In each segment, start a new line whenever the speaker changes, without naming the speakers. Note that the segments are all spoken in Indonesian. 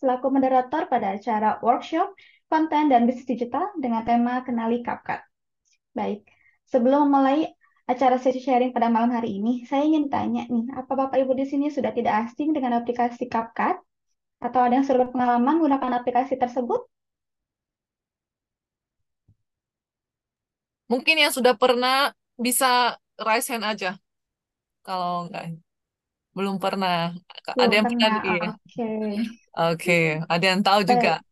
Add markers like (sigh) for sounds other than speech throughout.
selaku moderator pada acara workshop konten dan bisnis digital dengan tema Kenali CapCut. Baik, sebelum mulai acara sesi sharing pada malam hari ini, saya ingin tanya nih, apa Bapak Ibu di sini sudah tidak asing dengan aplikasi CapCut? Atau ada yang sudah berpengalaman menggunakan aplikasi tersebut? Mungkin
yang sudah pernah bisa raise hand aja. Kalau enggak. Belum pernah. Belum Ada yang pernah pernah? Iya. Oke. Oke, ada yang tahu juga. Baik.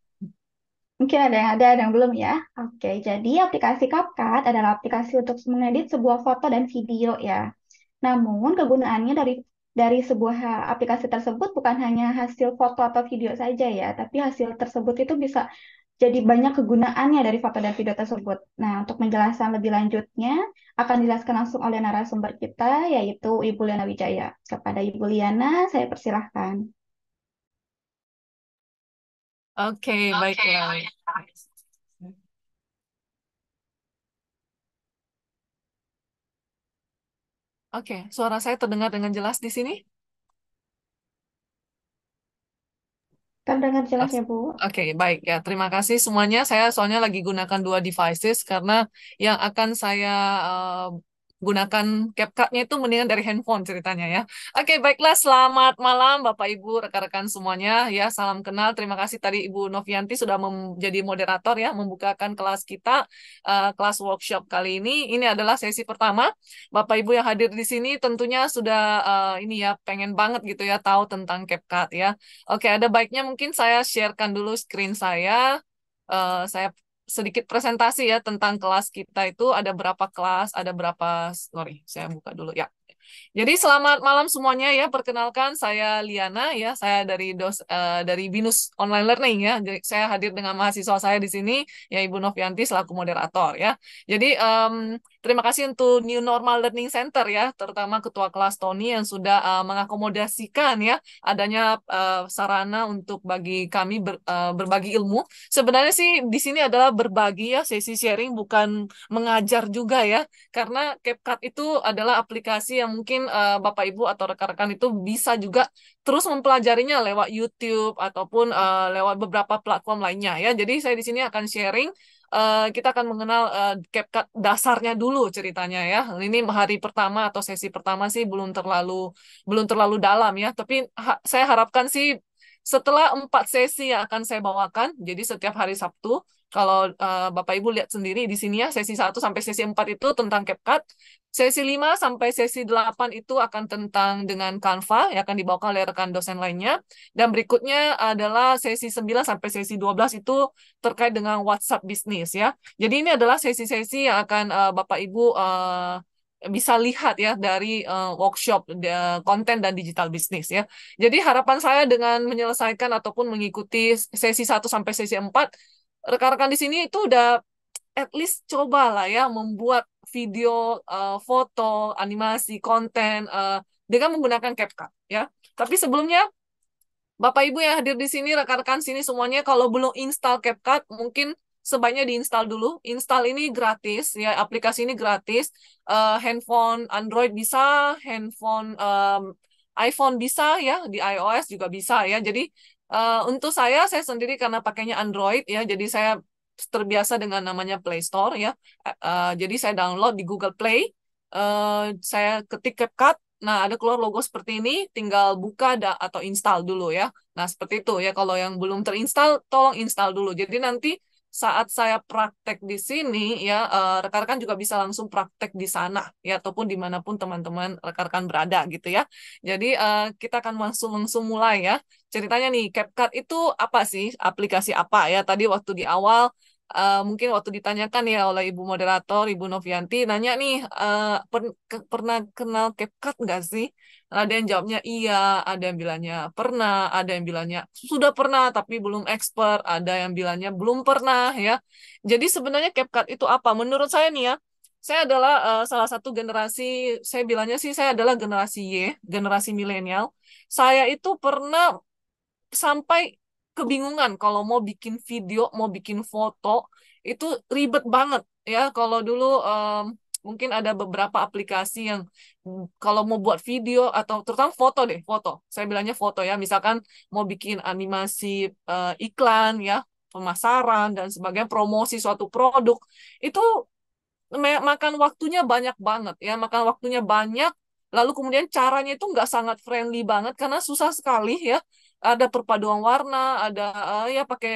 Mungkin ada yang ada, yang belum ya. Oke, jadi aplikasi CapCut adalah aplikasi untuk mengedit sebuah foto dan video ya. Namun kegunaannya dari dari sebuah aplikasi tersebut bukan hanya hasil foto atau video saja ya, tapi hasil tersebut itu bisa jadi banyak kegunaannya dari foto dan video tersebut. Nah, untuk penjelasan lebih lanjutnya akan dijelaskan langsung oleh narasumber kita, yaitu Ibu Liana Wijaya. Kepada Ibu Liana, saya persilahkan.
Oke, okay, baiklah. Okay. Oke, ya. okay, suara saya terdengar dengan jelas di sini? jelas jelasnya, Bu. Oke, okay, baik ya. Terima kasih semuanya. Saya soalnya lagi gunakan dua devices karena yang akan saya uh, gunakan CapCut-nya itu mendingan dari handphone ceritanya ya. Oke, baiklah selamat malam Bapak Ibu, rekan-rekan semuanya ya. Salam kenal. Terima kasih tadi Ibu Novianti sudah menjadi moderator ya membukakan kelas kita uh, kelas workshop kali ini. Ini adalah sesi pertama. Bapak Ibu yang hadir di sini tentunya sudah uh, ini ya pengen banget gitu ya tahu tentang CapCut ya. Oke, ada baiknya mungkin saya sharekan dulu screen saya. Uh, saya sedikit presentasi ya tentang kelas kita itu ada berapa kelas, ada berapa sorry, saya buka dulu ya. Jadi selamat malam semuanya ya. Perkenalkan saya Liana ya, saya dari dos uh, dari Binus Online Learning ya. Jadi, saya hadir dengan mahasiswa saya di sini ya Ibu Novianti selaku moderator ya. Jadi um, Terima kasih untuk New Normal Learning Center ya, terutama Ketua Kelas Tony yang sudah uh, mengakomodasikan ya adanya uh, sarana untuk bagi kami ber, uh, berbagi ilmu. Sebenarnya sih di sini adalah berbagi ya, sesi sharing bukan mengajar juga ya, karena CapCut itu adalah aplikasi yang mungkin uh, Bapak Ibu atau rekan-rekan itu bisa juga terus mempelajarinya lewat YouTube ataupun uh, lewat beberapa platform lainnya ya. Jadi saya di sini akan sharing uh, kita akan mengenal uh, eh, CapCut dasarnya dulu ceritanya ya. Ini hari pertama atau sesi pertama sih belum terlalu belum terlalu dalam ya, tapi ha saya harapkan sih setelah empat sesi yang akan saya bawakan, jadi setiap hari Sabtu, kalau uh, Bapak Ibu lihat sendiri di sini ya sesi 1 sampai sesi 4 itu tentang CapCut, sesi 5 sampai sesi 8 itu akan tentang dengan Canva yang akan dibawa oleh rekan dosen lainnya dan berikutnya adalah sesi 9 sampai sesi 12 itu terkait dengan WhatsApp bisnis ya. Jadi ini adalah sesi-sesi yang akan uh, Bapak Ibu uh, bisa lihat ya dari uh, workshop uh, konten dan digital bisnis ya. Jadi harapan saya dengan menyelesaikan ataupun mengikuti sesi 1 sampai sesi 4 rekan-rekan di sini itu udah at least cobalah ya membuat video, uh, foto, animasi, konten uh, dengan menggunakan CapCut ya. Tapi sebelumnya Bapak Ibu yang hadir di sini, rekan-rekan sini semuanya kalau belum install CapCut mungkin sebaiknya diinstal dulu. Install ini gratis ya, aplikasi ini gratis. Uh, handphone Android bisa, handphone um, iPhone bisa ya, di iOS juga bisa ya. Jadi Uh, untuk saya, saya sendiri karena pakainya Android ya, jadi saya terbiasa dengan namanya Play Store ya. Uh, jadi saya download di Google Play, uh, saya ketik CapCut, nah ada keluar logo seperti ini, tinggal buka da atau install dulu ya. Nah seperti itu ya, kalau yang belum terinstall, tolong install dulu. Jadi nanti saat saya praktek di sini ya eh, rekan-rekan juga bisa langsung praktek di sana ya ataupun dimanapun teman-teman rekan-rekan berada gitu ya jadi eh, kita akan langsung langsung mulai ya ceritanya nih CapCut itu apa sih aplikasi apa ya tadi waktu di awal eh, mungkin waktu ditanyakan ya oleh Ibu moderator, Ibu Novianti, nanya nih pernah kenal CapCut nggak sih? ada yang jawabnya iya, ada yang bilangnya pernah, ada yang bilangnya sudah pernah tapi belum expert, ada yang bilangnya belum pernah ya. Jadi sebenarnya CapCut itu apa? Menurut saya nih ya, saya adalah uh, salah satu generasi, saya bilangnya sih saya adalah generasi Y, generasi milenial. Saya itu pernah sampai kebingungan kalau mau bikin video, mau bikin foto, itu ribet banget ya. Kalau dulu um, mungkin ada beberapa aplikasi yang kalau mau buat video atau terutama foto deh foto saya bilangnya foto ya misalkan mau bikin animasi uh, iklan ya pemasaran dan sebagainya promosi suatu produk itu makan waktunya banyak banget ya makan waktunya banyak lalu kemudian caranya itu nggak sangat friendly banget karena susah sekali ya ada perpaduan warna, ada uh, ya pakai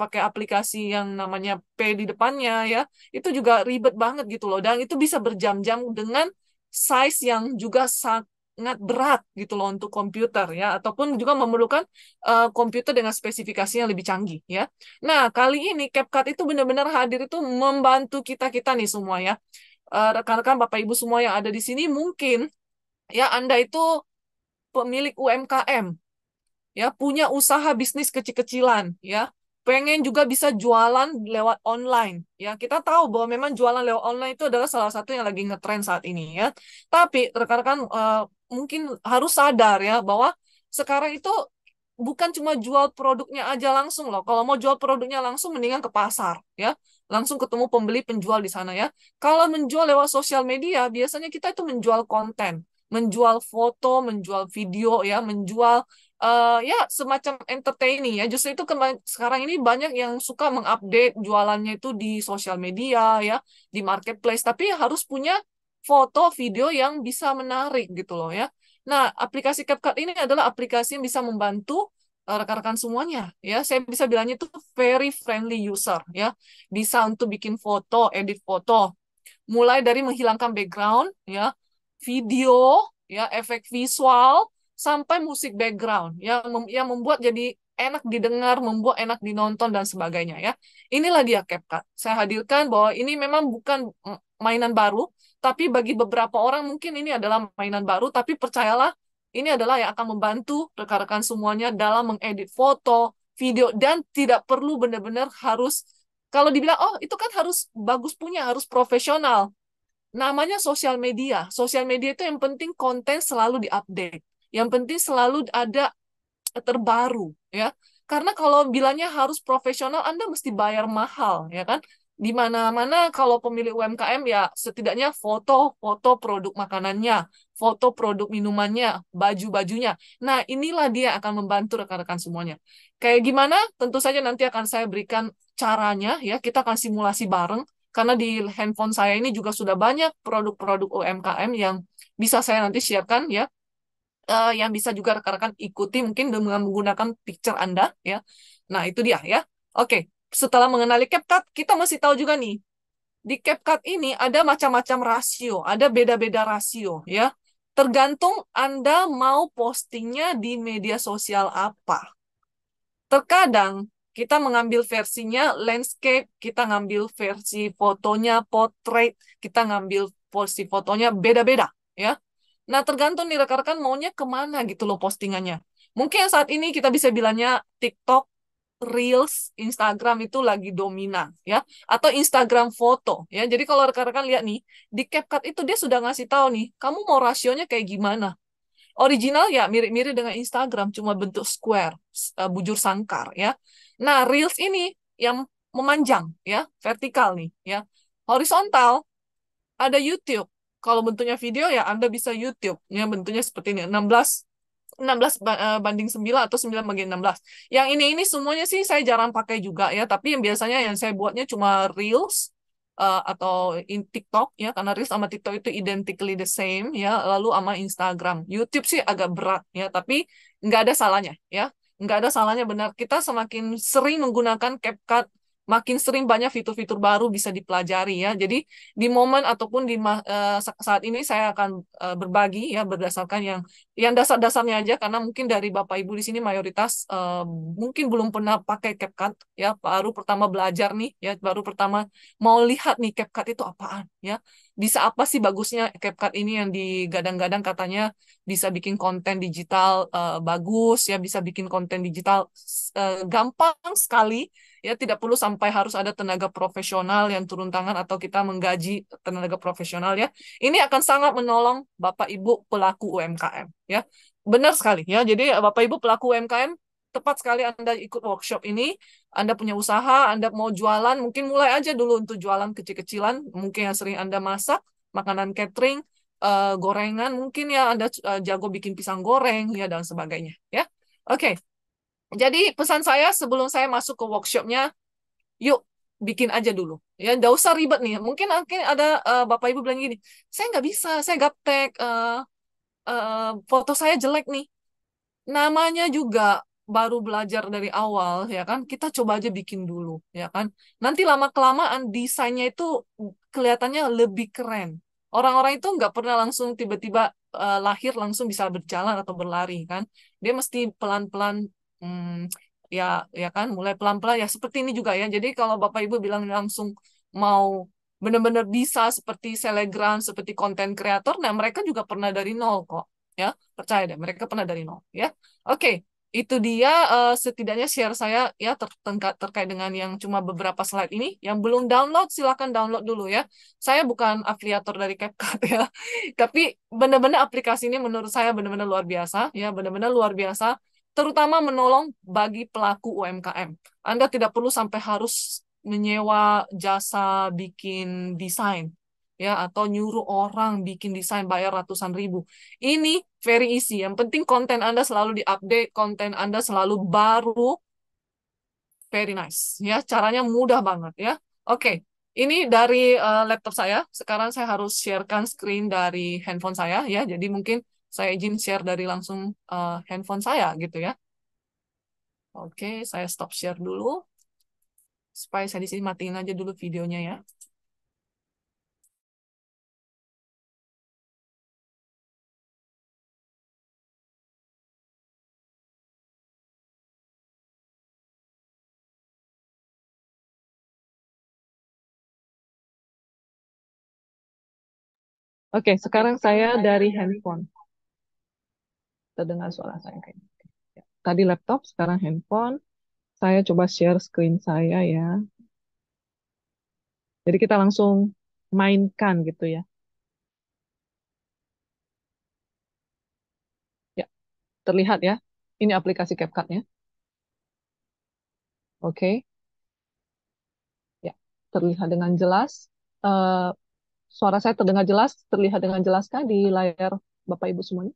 pakai aplikasi yang namanya P di depannya ya. Itu juga ribet banget gitu loh dan itu bisa berjam-jam dengan size yang juga sangat berat gitu loh untuk komputer ya ataupun juga memerlukan uh, komputer dengan spesifikasi yang lebih canggih ya. Nah, kali ini CapCut itu benar-benar hadir itu membantu kita-kita nih semua ya. rekan eh, rekan-rekan Bapak Ibu semua yang ada di sini mungkin ya Anda itu pemilik UMKM ya punya usaha bisnis kecil-kecilan ya pengen juga bisa jualan lewat online ya kita tahu bahwa memang jualan lewat online itu adalah salah satu yang lagi ngetren saat ini ya tapi rekan-rekan uh, mungkin harus sadar ya bahwa sekarang itu bukan cuma jual produknya aja langsung loh kalau mau jual produknya langsung mendingan ke pasar ya langsung ketemu pembeli penjual di sana ya kalau menjual lewat sosial media biasanya kita itu menjual konten menjual foto, menjual video ya, menjual uh, ya semacam entertaining ya. Justru itu sekarang ini banyak yang suka mengupdate jualannya itu di sosial media ya, di marketplace. Tapi harus punya foto, video yang bisa menarik gitu loh ya. Nah, aplikasi CapCut ini adalah aplikasi yang bisa membantu eh, rekan-rekan semuanya ya saya bisa bilangnya itu very friendly user ya bisa untuk bikin foto edit foto mulai dari menghilangkan background ya video, ya efek visual sampai musik background yang mem yang membuat jadi enak didengar, membuat enak dinonton dan sebagainya ya. Inilah dia ya, CapCut. Saya hadirkan bahwa ini memang bukan mainan baru, tapi bagi beberapa orang mungkin ini adalah mainan baru, tapi percayalah ini adalah yang akan membantu rekan-rekan semuanya dalam mengedit foto, video dan tidak perlu benar-benar harus kalau dibilang oh itu kan harus bagus punya, harus profesional namanya sosial media. Sosial media itu yang penting konten selalu diupdate. Yang penting selalu ada terbaru, ya. Karena kalau bilangnya harus profesional, Anda mesti bayar mahal, ya kan? Di mana-mana kalau pemilik UMKM ya setidaknya foto-foto produk makanannya, foto produk minumannya, baju-bajunya. Nah, inilah dia akan membantu rekan-rekan semuanya. Kayak gimana? Tentu saja nanti akan saya berikan caranya ya, kita akan simulasi bareng karena di handphone saya ini juga sudah banyak produk-produk UMKM yang bisa saya nanti siapkan ya uh, yang bisa juga rekan-rekan ikuti mungkin dengan menggunakan picture Anda ya. Nah, itu dia ya. Oke, setelah mengenali CapCut, kita mesti tahu juga nih. Di CapCut ini ada macam-macam rasio, ada beda-beda rasio ya. Tergantung Anda mau postingnya di media sosial apa. Terkadang kita mengambil versinya landscape, kita ngambil versi fotonya portrait, kita ngambil versi fotonya beda-beda ya. Nah tergantung nih rekan-rekan maunya kemana gitu loh postingannya. Mungkin saat ini kita bisa bilangnya TikTok, Reels, Instagram itu lagi dominan ya, atau Instagram foto ya. Jadi kalau rekan-rekan lihat nih di CapCut itu dia sudah ngasih tahu nih, kamu mau rasionya kayak gimana? Original ya mirip-mirip dengan Instagram, cuma bentuk square, eh, bujur sangkar ya. Nah, reels ini yang memanjang ya, vertikal nih ya. Horizontal ada YouTube. Kalau bentuknya video ya Anda bisa YouTube. Ya bentuknya seperti ini 16 16 eh, banding 9 atau 9 bagian 16. Yang ini ini semuanya sih saya jarang pakai juga ya, tapi yang biasanya yang saya buatnya cuma reels uh, atau in TikTok ya karena reels sama TikTok itu identically the same ya, lalu sama Instagram. YouTube sih agak berat ya, tapi nggak ada salahnya ya nggak ada salahnya benar kita semakin sering menggunakan CapCut makin sering banyak fitur-fitur baru bisa dipelajari ya. Jadi di momen ataupun di uh, saat ini saya akan uh, berbagi ya berdasarkan yang yang dasar-dasarnya aja karena mungkin dari Bapak Ibu di sini mayoritas uh, mungkin belum pernah pakai CapCut ya, baru pertama belajar nih ya, baru pertama mau lihat nih CapCut itu apaan ya. Bisa apa sih bagusnya CapCut ini yang digadang-gadang katanya bisa bikin konten digital uh, bagus ya, bisa bikin konten digital uh, gampang sekali ya tidak perlu sampai harus ada tenaga profesional yang turun tangan atau kita menggaji tenaga profesional ya. Ini akan sangat menolong Bapak Ibu pelaku UMKM ya. Benar sekali ya. Jadi eh, Bapak Ibu pelaku UMKM tepat sekali Anda ikut workshop ini, Anda punya usaha, Anda mau jualan, mungkin mulai aja dulu untuk jualan kecil-kecilan, mungkin yang sering Anda masak, makanan catering, uh, gorengan, mungkin ya Anda eh, jago bikin pisang goreng ya dan sebagainya ya. Oke. Okay. Jadi pesan saya sebelum saya masuk ke workshopnya, yuk bikin aja dulu. Ya, nggak usah ribet nih. Mungkin mungkin ada uh, bapak ibu bilang gini, saya nggak bisa, saya gaptek, uh, uh, foto saya jelek nih. Namanya juga baru belajar dari awal ya kan kita coba aja bikin dulu ya kan nanti lama kelamaan desainnya itu kelihatannya lebih keren orang-orang itu nggak pernah langsung tiba-tiba uh, lahir langsung bisa berjalan atau berlari kan dia mesti pelan-pelan hmm, ya ya kan mulai pelan-pelan ya seperti ini juga ya. Jadi kalau Bapak Ibu bilang langsung mau benar-benar bisa seperti selegram seperti konten kreator, nah mereka juga pernah dari nol kok, ya percaya deh, mereka pernah dari nol, ya. Oke, okay. itu dia uh, setidaknya share saya ya ter terkait dengan yang cuma beberapa slide ini. Yang belum download silahkan download dulu ya. Saya bukan afiliator dari CapCut (laughs) ya, tapi benar-benar aplikasi ini menurut saya benar-benar luar biasa, ya benar-benar luar biasa terutama menolong bagi pelaku UMKM. Anda tidak perlu sampai harus menyewa jasa bikin desain ya atau nyuruh orang bikin desain bayar ratusan ribu. Ini very easy. Yang penting konten Anda selalu diupdate, konten Anda selalu baru. Very nice. Ya, caranya mudah banget ya. Oke. Ini dari uh, laptop saya. Sekarang saya harus sharekan screen dari handphone saya ya. Jadi mungkin saya izin share dari langsung uh, handphone saya gitu ya. Oke, saya stop share dulu. Supaya saya di sini matiin aja dulu videonya ya. Oke, sekarang saya dari handphone terdengar suara saya kayak gitu. ya. Tadi laptop, sekarang handphone. Saya coba share screen saya ya. Jadi kita langsung mainkan gitu ya. Ya, terlihat ya. Ini aplikasi CapCut-nya. Oke. Okay. Ya, terlihat dengan jelas. Uh, suara saya terdengar jelas, terlihat dengan jelas kan di layar Bapak Ibu semuanya?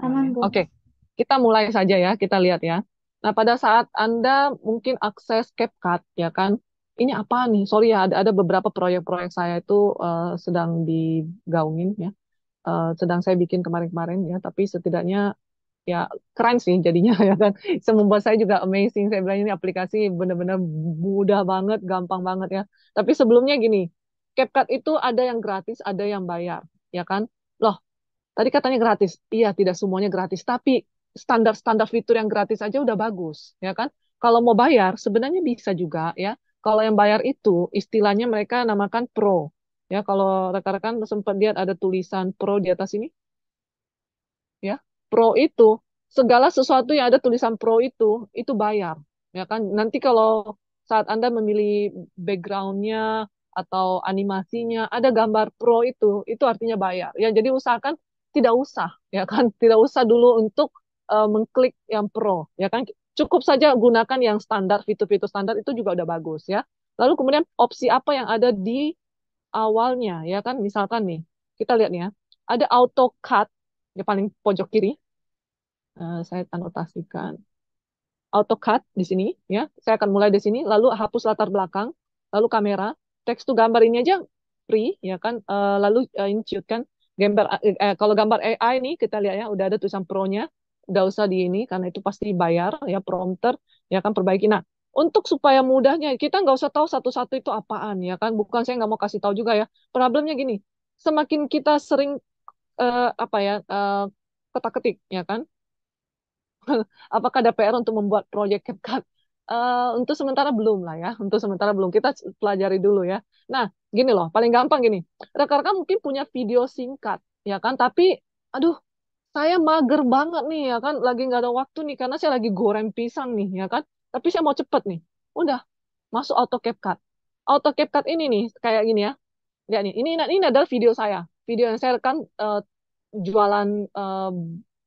Aman, Bu. Oke,
kita mulai saja ya, kita lihat ya. Nah, pada saat Anda mungkin akses CapCut, ya kan, ini apa nih? Sorry ya, ada, ada beberapa proyek-proyek saya itu uh, sedang digaungin ya. Uh, sedang saya bikin kemarin-kemarin ya, tapi setidaknya ya keren sih jadinya (laughs) ya kan. Membuat saya juga amazing. Saya bilang ini aplikasi benar-benar mudah banget, gampang banget ya. Tapi sebelumnya gini, CapCut itu ada yang gratis, ada yang bayar, ya kan? Tadi katanya gratis. Iya, tidak semuanya gratis, tapi standar-standar fitur yang gratis aja udah bagus, ya kan? Kalau mau bayar sebenarnya bisa juga ya. Kalau yang bayar itu istilahnya mereka namakan pro. Ya, kalau rekan-rekan sempat lihat ada tulisan pro di atas ini. Ya, pro itu segala sesuatu yang ada tulisan pro itu itu bayar, ya kan? Nanti kalau saat Anda memilih backgroundnya atau animasinya ada gambar pro itu itu artinya bayar ya jadi usahakan tidak usah ya kan tidak usah dulu untuk uh, mengklik yang pro ya kan cukup saja gunakan yang standar fitur-fitur standar itu juga udah bagus ya lalu kemudian opsi apa yang ada di awalnya ya kan misalkan nih kita lihat nih ya ada auto cut ya paling pojok kiri uh, saya anotasikan auto cut di sini ya saya akan mulai di sini lalu hapus latar belakang lalu kamera teks tuh gambar ini aja free ya kan uh, lalu uh, ini cute kan gambar eh, eh, kalau gambar AI nih kita lihat ya udah ada tulisan pro-nya udah usah di ini karena itu pasti bayar ya prompter ya kan perbaiki nah untuk supaya mudahnya kita nggak usah tahu satu-satu itu apaan ya kan bukan saya nggak mau kasih tahu juga ya problemnya gini semakin kita sering eh, apa ya eh, ketak ketik ya kan (laughs) apakah ada PR untuk membuat proyek CapCut Eh, untuk sementara belum lah ya, untuk sementara belum kita pelajari dulu ya. Nah, gini loh, paling gampang gini, rekan-rekan mungkin punya video singkat, ya kan? Tapi, aduh, saya mager banget nih ya kan lagi nggak ada waktu nih karena saya lagi goreng pisang nih ya kan tapi saya mau cepet nih udah masuk auto CapCut auto CapCut ini nih kayak gini ya lihat nih ini ini adalah video saya video yang saya rekam uh, eh, jualan uh,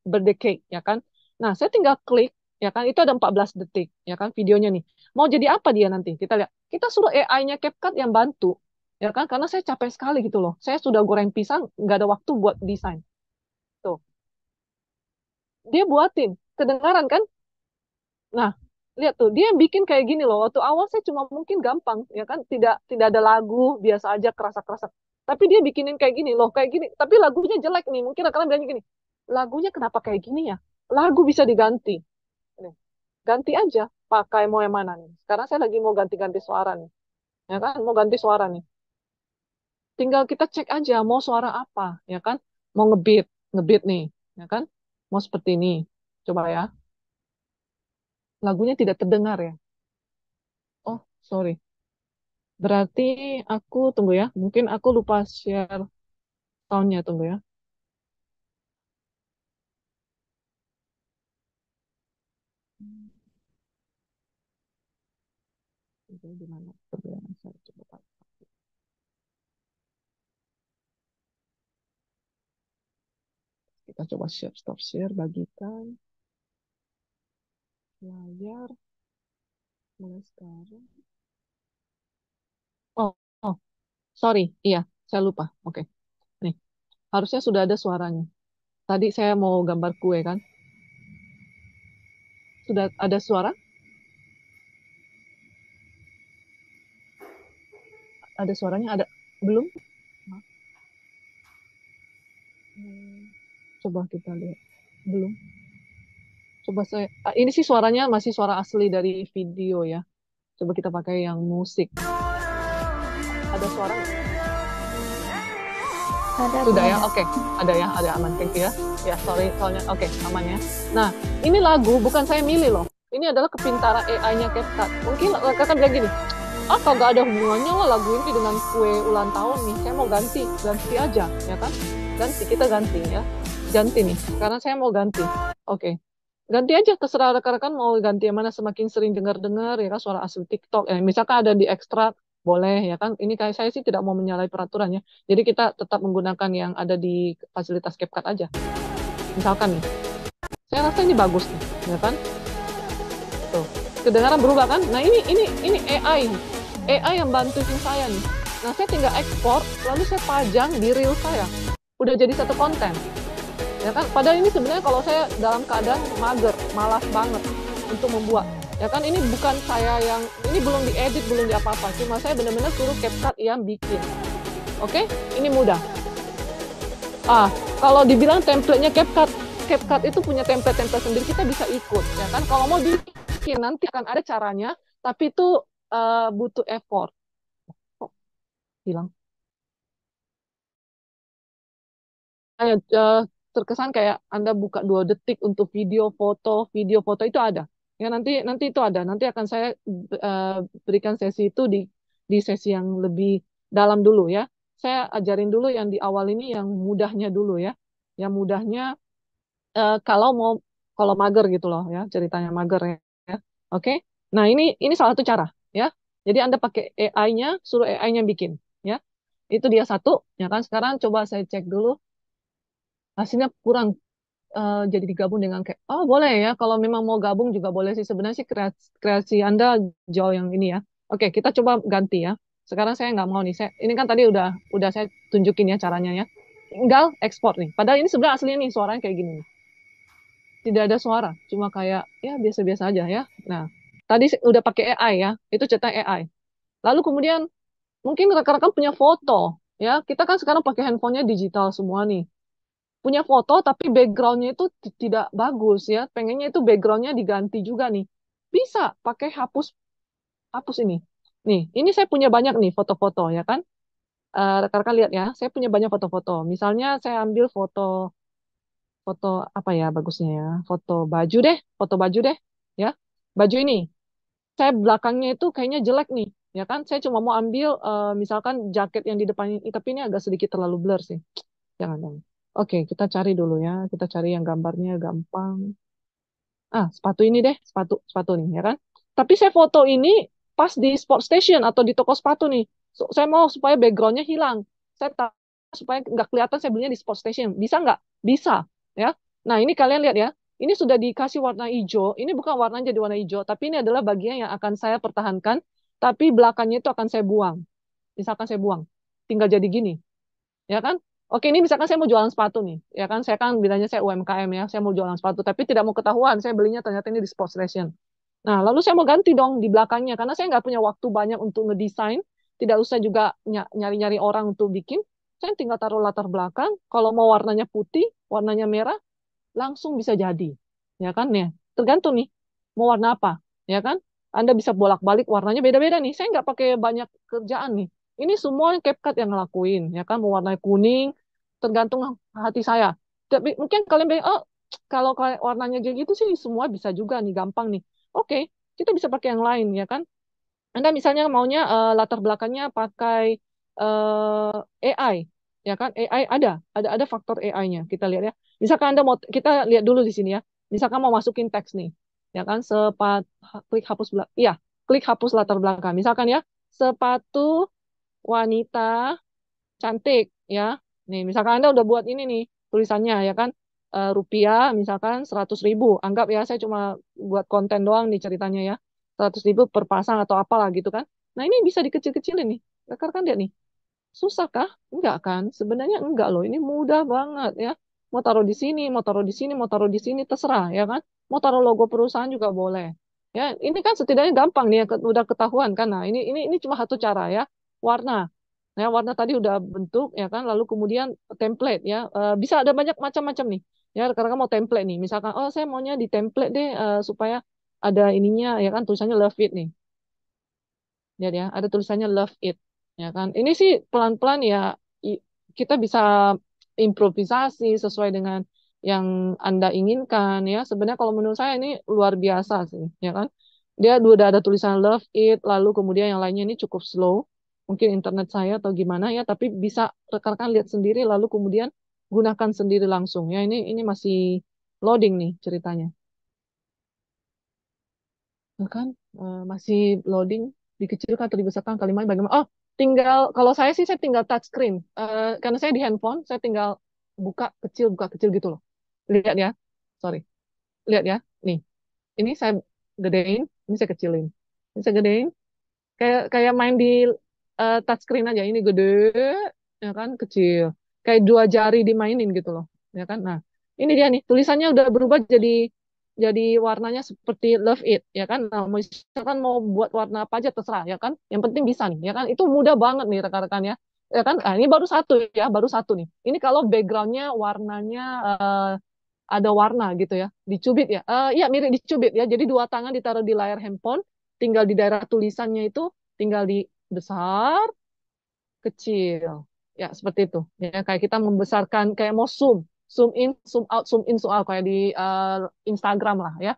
birthday cake ya kan nah saya tinggal klik ya kan itu ada 14 detik ya kan videonya nih mau jadi apa dia nanti kita lihat kita suruh AI-nya CapCut yang bantu ya kan karena saya capek sekali gitu loh saya sudah goreng pisang nggak ada waktu buat desain tuh dia buatin kedengaran kan nah lihat tuh dia bikin kayak gini loh waktu awal saya cuma mungkin gampang ya kan tidak tidak ada lagu biasa aja kerasa kerasa tapi dia bikinin kayak gini loh kayak gini tapi lagunya jelek nih mungkin akan bilang gini lagunya kenapa kayak gini ya lagu bisa diganti ganti aja pakai mau yang mana nih sekarang saya lagi mau ganti-ganti suara nih ya kan mau ganti suara nih tinggal kita cek aja mau suara apa ya kan mau ngebit ngebit nih ya kan mau seperti ini coba ya lagunya tidak terdengar ya oh sorry berarti aku tunggu ya mungkin aku lupa share tahunnya tunggu ya itu di mana pergelangan saya coba kita coba share stop share bagikan layar mulai sekarang oh oh sorry iya saya lupa oke okay. nih harusnya sudah ada suaranya tadi saya mau gambar kue kan sudah ada suara ada suaranya ada belum hmm. coba kita lihat belum coba saya ah, ini sih suaranya masih suara asli dari video ya coba kita pakai yang musik ada suara ada sudah ya oke okay. ada ya ada aman thank you ya ya sorry soalnya oke okay, aman ya nah ini lagu bukan saya milih loh ini adalah kepintaran AI-nya CapCut mungkin eh, kakak bilang gini ah kalau kagak ada hubungannya lah lagu ini dengan kue ulang tahun nih saya mau ganti ganti aja ya kan ganti kita ganti ya ganti nih karena saya mau ganti oke okay. ganti aja terserah rekan-rekan mau ganti yang mana semakin sering dengar-dengar ya kan suara asli TikTok ya misalkan ada di ekstrak boleh ya kan ini kayak saya sih tidak mau menyalahi peraturannya jadi kita tetap menggunakan yang ada di fasilitas CapCut aja misalkan nih saya rasa ini bagus nih ya kan tuh kedengaran berubah kan nah ini ini ini AI AI yang bantuin saya nih. Nah, saya tinggal ekspor, lalu saya pajang di reel saya. Udah jadi satu konten. Ya kan? Padahal ini sebenarnya kalau saya dalam keadaan mager, malas banget untuk membuat. Ya kan ini bukan saya yang ini belum diedit, belum di apa-apa. Cuma saya benar-benar suruh CapCut yang bikin. Oke? Ini mudah. Ah, kalau dibilang template-nya CapCut, CapCut itu punya template-template sendiri kita bisa ikut, ya kan? Kalau mau bikin nanti akan ada caranya, tapi itu uh, butuh effort kok bilang kayak uh, terkesan kayak anda buka dua detik untuk video foto video foto itu ada ya nanti nanti itu ada nanti akan saya uh, berikan sesi itu di di sesi yang lebih dalam dulu ya saya ajarin dulu yang di awal ini yang mudahnya dulu ya yang mudahnya uh, kalau mau kalau mager gitu loh ya ceritanya mager ya, ya. oke okay? nah ini ini salah satu cara jadi Anda pakai AI-nya, suruh AI-nya bikin, ya. Itu dia satu, ya kan? Sekarang coba saya cek dulu. Hasilnya kurang uh, jadi digabung dengan kayak oh boleh ya kalau memang mau gabung juga boleh sih sebenarnya sih kreasi, kreasi anda jauh yang ini ya oke kita coba ganti ya sekarang saya nggak mau nih saya ini kan tadi udah udah saya tunjukin ya caranya ya tinggal ekspor nih padahal ini sebenarnya aslinya nih suaranya kayak gini tidak ada suara cuma kayak ya biasa-biasa aja ya nah Tadi udah pakai AI ya, itu cetak AI. Lalu kemudian mungkin rekan-rekan punya foto, ya kita kan sekarang pakai handphonenya digital semua nih. Punya foto tapi backgroundnya itu tidak bagus ya, pengennya itu backgroundnya diganti juga nih. Bisa pakai hapus hapus ini. Nih, ini saya punya banyak nih foto-foto ya kan. rekan eh, rekan-rekan lihat ya, saya punya banyak foto-foto. Misalnya saya ambil foto foto apa ya bagusnya ya foto baju deh foto baju deh ya baju ini saya belakangnya itu kayaknya jelek nih ya kan saya cuma mau ambil uh, misalkan jaket yang di depan ini tapi ini agak sedikit terlalu blur sih jangan jangan oke kita cari dulu ya kita cari yang gambarnya gampang ah sepatu ini deh sepatu sepatu nih ya kan tapi saya foto ini pas di sport station atau di toko sepatu nih so, saya mau supaya backgroundnya hilang saya tahu supaya nggak kelihatan saya belinya di sport station bisa nggak bisa ya nah ini kalian lihat ya ini sudah dikasih warna hijau, ini bukan warna jadi warna hijau, tapi ini adalah bagian yang akan saya pertahankan, tapi belakangnya itu akan saya buang. Misalkan saya buang, tinggal jadi gini. Ya kan? Oke, ini misalkan saya mau jualan sepatu nih. Ya kan, saya kan bilangnya saya UMKM ya, saya mau jualan sepatu, tapi tidak mau ketahuan, saya belinya ternyata ini di Sports Station. Nah, lalu saya mau ganti dong di belakangnya, karena saya nggak punya waktu banyak untuk ngedesain, tidak usah juga nyari-nyari orang untuk bikin. Saya tinggal taruh latar belakang, kalau mau warnanya putih, warnanya merah, langsung bisa jadi ya kan ya tergantung nih mau warna apa ya kan anda bisa bolak-balik warnanya beda-beda nih saya nggak pakai banyak kerjaan nih ini semua yang CapCut yang ngelakuin ya kan Mewarnai kuning tergantung hati saya tapi mungkin kalian bilang oh kalau warnanya kayak gitu sih semua bisa juga nih gampang nih oke kita bisa pakai yang lain ya kan anda misalnya maunya uh, latar belakangnya pakai uh, eh, AI ya kan AI ada ada ada faktor AI-nya kita lihat ya misalkan anda mau kita lihat dulu di sini ya misalkan mau masukin teks nih ya kan sepat klik hapus belak iya klik hapus latar belakang misalkan ya sepatu wanita cantik ya nih misalkan anda udah buat ini nih tulisannya ya kan e, rupiah misalkan seratus ribu. Anggap ya saya cuma buat konten doang nih ceritanya ya. seratus ribu per pasang atau apalah gitu kan. Nah ini bisa dikecil-kecilin nih. Rekan kan lihat nih. Susah kah? Enggak kan? Sebenarnya enggak loh. Ini mudah banget ya. Mau taruh di sini, mau taruh di sini, mau taruh di sini, terserah ya kan. Mau taruh logo perusahaan juga boleh. Ya, ini kan setidaknya gampang nih, ya, udah ketahuan kan. Nah, ini ini ini cuma satu cara ya. Warna. Ya, warna tadi udah bentuk ya kan. Lalu kemudian template ya. Eh, bisa ada banyak macam-macam nih. Ya, karena kan mau template nih. Misalkan oh saya maunya di template deh eh, supaya ada ininya ya kan tulisannya love it nih. Lihat ya, ada tulisannya love it ya kan ini sih pelan-pelan ya kita bisa improvisasi sesuai dengan yang anda inginkan ya sebenarnya kalau menurut saya ini luar biasa sih ya kan dia dua ada tulisan love it lalu kemudian yang lainnya ini cukup slow mungkin internet saya atau gimana ya tapi bisa rekan-rekan lihat sendiri lalu kemudian gunakan sendiri langsung ya ini ini masih loading nih ceritanya ya kan eh, masih loading dikecilkan atau dibesarkan kalimat bagaimana oh tinggal kalau saya sih saya tinggal touch screen uh, karena saya di handphone saya tinggal buka kecil buka kecil gitu loh lihat ya sorry lihat ya nih ini saya gedein ini saya kecilin ini saya gedein kayak kayak main di uh, touch screen aja ini gede ya kan kecil kayak dua jari dimainin gitu loh ya kan nah ini dia nih tulisannya udah berubah jadi jadi warnanya seperti love it ya kan nah misalkan mau buat warna apa aja terserah ya kan yang penting bisa nih ya kan itu mudah banget nih rekan-rekan ya ya kan nah, ini baru satu ya baru satu nih ini kalau backgroundnya warnanya uh, ada warna gitu ya dicubit ya uh, iya mirip dicubit ya jadi dua tangan ditaruh di layar handphone tinggal di daerah tulisannya itu tinggal di besar kecil ya seperti itu ya kayak kita membesarkan kayak mau zoom zoom in, zoom out, zoom in, zoom out kayak di uh, Instagram lah ya.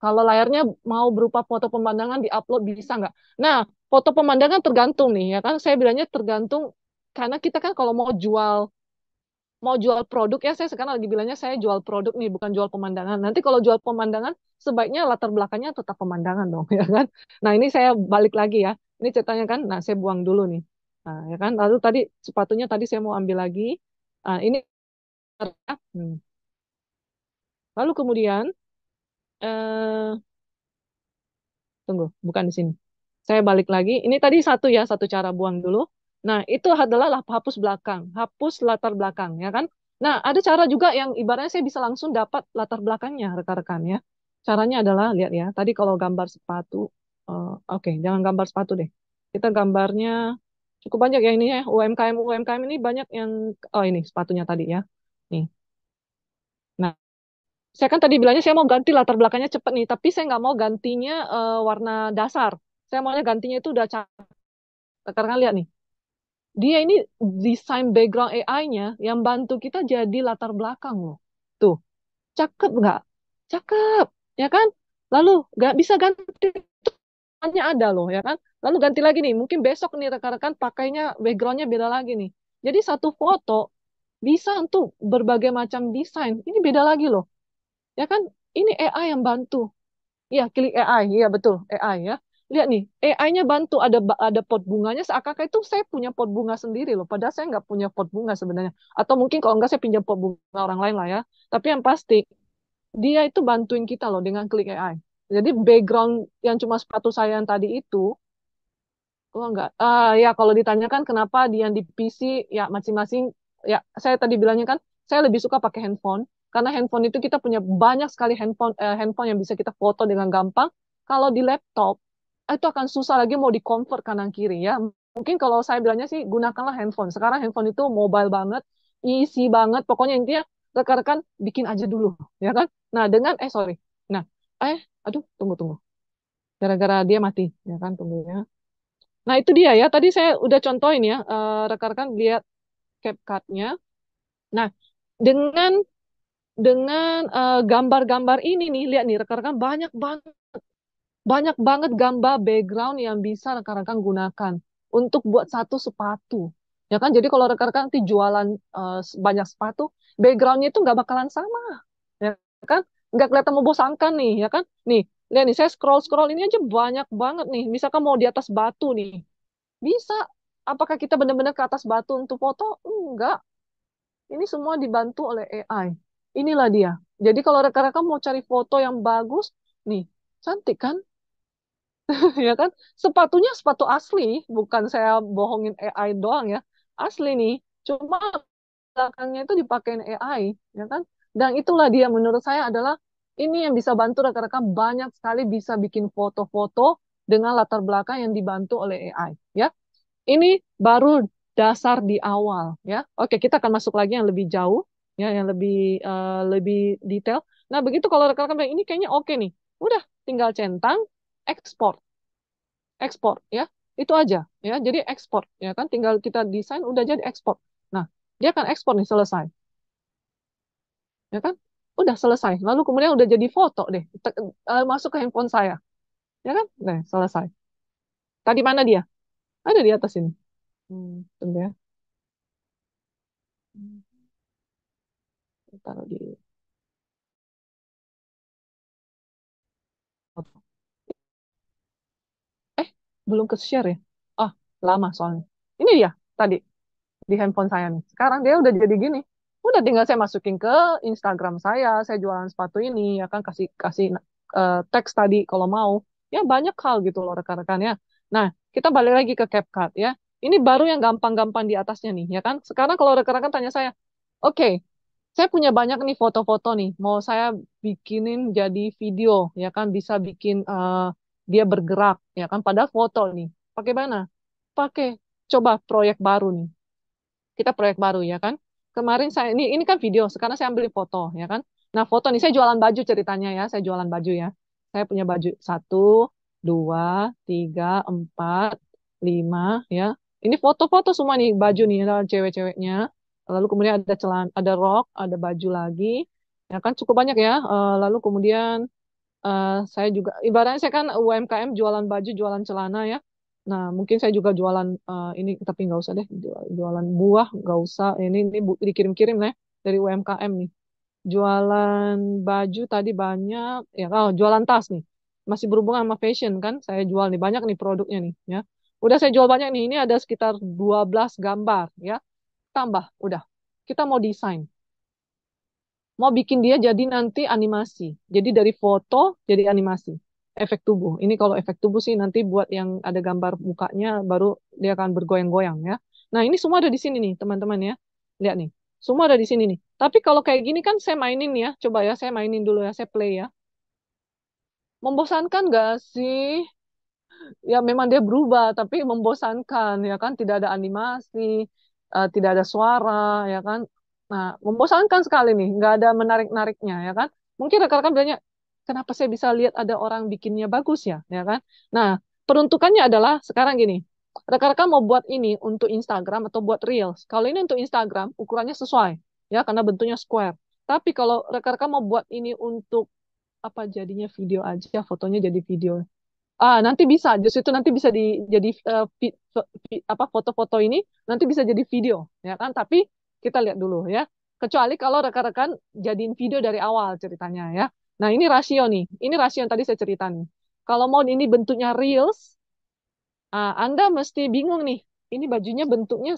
Kalau layarnya mau berupa foto pemandangan diupload bisa nggak? Nah, foto pemandangan tergantung nih ya kan. Saya bilangnya tergantung karena kita kan kalau mau jual mau jual produk ya saya sekarang lagi bilangnya saya jual produk nih bukan jual pemandangan. Nanti kalau jual pemandangan sebaiknya latar belakangnya tetap pemandangan dong (laughs) ya kan. Nah, ini saya balik lagi ya. Ini ceritanya kan nah saya buang dulu nih. Nah, ya kan lalu tadi sepatunya tadi saya mau ambil lagi. Nah, ini Hmm. Lalu kemudian, eh, tunggu, bukan di sini. Saya balik lagi. Ini tadi satu ya, satu cara buang dulu. Nah, itu adalah lah hapus belakang, hapus latar belakang, ya kan? Nah, ada cara juga yang ibaratnya saya bisa langsung dapat latar belakangnya, rekan-rekan ya. Caranya adalah, lihat ya, tadi kalau gambar sepatu, uh, oke, okay, jangan gambar sepatu deh. Kita gambarnya cukup banyak ya ini ya, UMKM-UMKM ini banyak yang, oh ini sepatunya tadi ya nih. Nah, saya kan tadi bilangnya saya mau ganti latar belakangnya cepat nih, tapi saya nggak mau gantinya uh, warna dasar. Saya maunya gantinya itu udah cantik. Karena lihat nih, dia ini desain background AI-nya yang bantu kita jadi latar belakang loh. Tuh, cakep nggak? Cakep, ya kan? Lalu nggak bisa ganti hanya ada loh, ya kan? Lalu ganti lagi nih, mungkin besok nih rekan-rekan pakainya backgroundnya beda lagi nih. Jadi satu foto bisa untuk berbagai macam desain. Ini beda lagi loh. Ya kan? Ini AI yang bantu. Ya, klik AI. Ya, betul. AI ya. Lihat nih, AI-nya bantu ada ada pot bunganya seakan-akan itu saya punya pot bunga sendiri loh. Padahal saya nggak punya pot bunga sebenarnya. Atau mungkin kalau nggak saya pinjam pot bunga orang lain lah ya. Tapi yang pasti dia itu bantuin kita loh dengan klik AI. Jadi background yang cuma sepatu saya yang tadi itu Oh enggak. Uh, ah, ya kalau ditanyakan kenapa di yang di PC ya masing-masing ya saya tadi bilangnya kan saya lebih suka pakai handphone karena handphone itu kita punya banyak sekali handphone eh, handphone yang bisa kita foto dengan gampang. Kalau di laptop eh, itu akan susah lagi mau di convert kanan kiri ya. Mungkin kalau saya bilangnya sih gunakanlah handphone. Sekarang handphone itu mobile banget, easy banget. Pokoknya intinya rekan-rekan bikin aja dulu, ya kan? Nah dengan eh sorry, nah eh aduh tunggu tunggu, gara-gara dia mati, ya kan tunggu Nah itu dia ya. Tadi saya udah contohin ya, eh, rekan-rekan uh, lihat CapCut-nya. Nah, dengan dengan eh, gambar-gambar uh, ini nih, lihat nih rekan-rekan banyak banget banyak banget gambar background yang bisa rekan-rekan gunakan untuk buat satu sepatu. Ya kan, jadi kalau rekan-rekan nanti jualan uh, banyak sepatu, backgroundnya itu nggak bakalan sama. Ya kan, nggak kelihatan membosankan nih, ya kan? Nih, lihat nih, saya scroll-scroll ini aja banyak banget nih. Misalkan mau di atas batu nih, bisa apakah kita benar-benar ke atas batu untuk foto? Enggak. Ini semua dibantu oleh AI. Inilah dia. Jadi kalau rekan-rekan mau cari foto yang bagus, nih, cantik kan? (laughs) ya kan? Sepatunya sepatu asli, bukan saya bohongin AI doang ya. Asli nih. Cuma belakangnya itu dipakein AI, ya kan? Dan itulah dia menurut saya adalah ini yang bisa bantu rekan-rekan banyak sekali bisa bikin foto-foto dengan latar belakang yang dibantu oleh AI, ya. Ini baru dasar di awal ya. Oke, kita akan masuk lagi yang lebih jauh ya, yang lebih uh, lebih detail. Nah, begitu kalau rekan-rekan bilang ini kayaknya oke nih. Udah, tinggal centang, ekspor. Ekspor ya. Itu aja ya. Jadi ekspor ya kan tinggal kita desain udah jadi ekspor. Nah, dia akan ekspor nih selesai. Ya kan? udah selesai. Lalu kemudian udah jadi foto deh, eh, masuk ke handphone saya, ya kan? Nah, selesai. Tadi mana dia? Ada di atas ini. Hmm, bentar ya. Hmm. Taruh di Eh, belum ke share ya? Ah, lama soalnya. Ini dia tadi di handphone saya nih. Sekarang dia udah jadi gini. Udah tinggal saya masukin ke Instagram saya, saya jualan sepatu ini, ya kan kasih kasih uh, teks tadi kalau mau. Ya banyak hal gitu loh rekan-rekan ya. Nah, kita balik lagi ke CapCut ya. Ini baru yang gampang-gampang di atasnya nih, ya kan? Sekarang kalau rekan-rekan tanya saya, oke, okay, saya punya banyak nih foto-foto nih, mau saya bikinin jadi video, ya kan? Bisa bikin uh, dia bergerak, ya kan? pada foto nih, pakai mana? Pakai coba proyek baru nih. Kita proyek baru, ya kan? Kemarin saya ini ini kan video, sekarang saya ambil foto, ya kan? Nah, foto nih saya jualan baju ceritanya ya, saya jualan baju ya. Saya punya baju satu, dua, tiga, empat, lima, ya. Ini foto-foto semua nih baju nih ada cewek-ceweknya. Lalu kemudian ada celana, ada rok, ada baju lagi. Ya kan cukup banyak ya. Eh, lalu kemudian eh, saya juga ibaratnya saya kan UMKM jualan baju, jualan celana ya. Nah, mungkin saya juga jualan eh, ini tapi nggak usah deh jualan buah, nggak usah. Ini ini dikirim-kirim nih ya, dari UMKM nih. Jualan baju tadi banyak, ya kalau oh, jualan tas nih masih berhubungan sama fashion kan saya jual nih banyak nih produknya nih ya udah saya jual banyak nih ini ada sekitar 12 gambar ya tambah udah kita mau desain mau bikin dia jadi nanti animasi jadi dari foto jadi animasi efek tubuh ini kalau efek tubuh sih nanti buat yang ada gambar mukanya baru dia akan bergoyang-goyang ya nah ini semua ada di sini nih teman-teman ya lihat nih semua ada di sini nih tapi kalau kayak gini kan saya mainin ya coba ya saya mainin dulu ya saya play ya membosankan gak sih? Ya memang dia berubah tapi membosankan ya kan tidak ada animasi, uh, tidak ada suara ya kan. Nah, membosankan sekali nih, nggak ada menarik-nariknya ya kan. Mungkin rekan-rekan bilangnya, kenapa saya bisa lihat ada orang bikinnya bagus ya, ya kan? Nah, peruntukannya adalah sekarang gini, rekan-rekan mau buat ini untuk Instagram atau buat Reels. Kalau ini untuk Instagram, ukurannya sesuai ya karena bentuknya square. Tapi kalau rekan-rekan mau buat ini untuk apa jadinya video aja fotonya jadi video ah nanti bisa justru itu nanti bisa di jadi uh, apa foto-foto ini nanti bisa jadi video ya kan tapi kita lihat dulu ya kecuali kalau rekan-rekan jadiin video dari awal ceritanya ya nah ini rasio nih ini rasio yang tadi saya cerita nih kalau mau ini bentuknya reels ah, anda mesti bingung nih ini bajunya bentuknya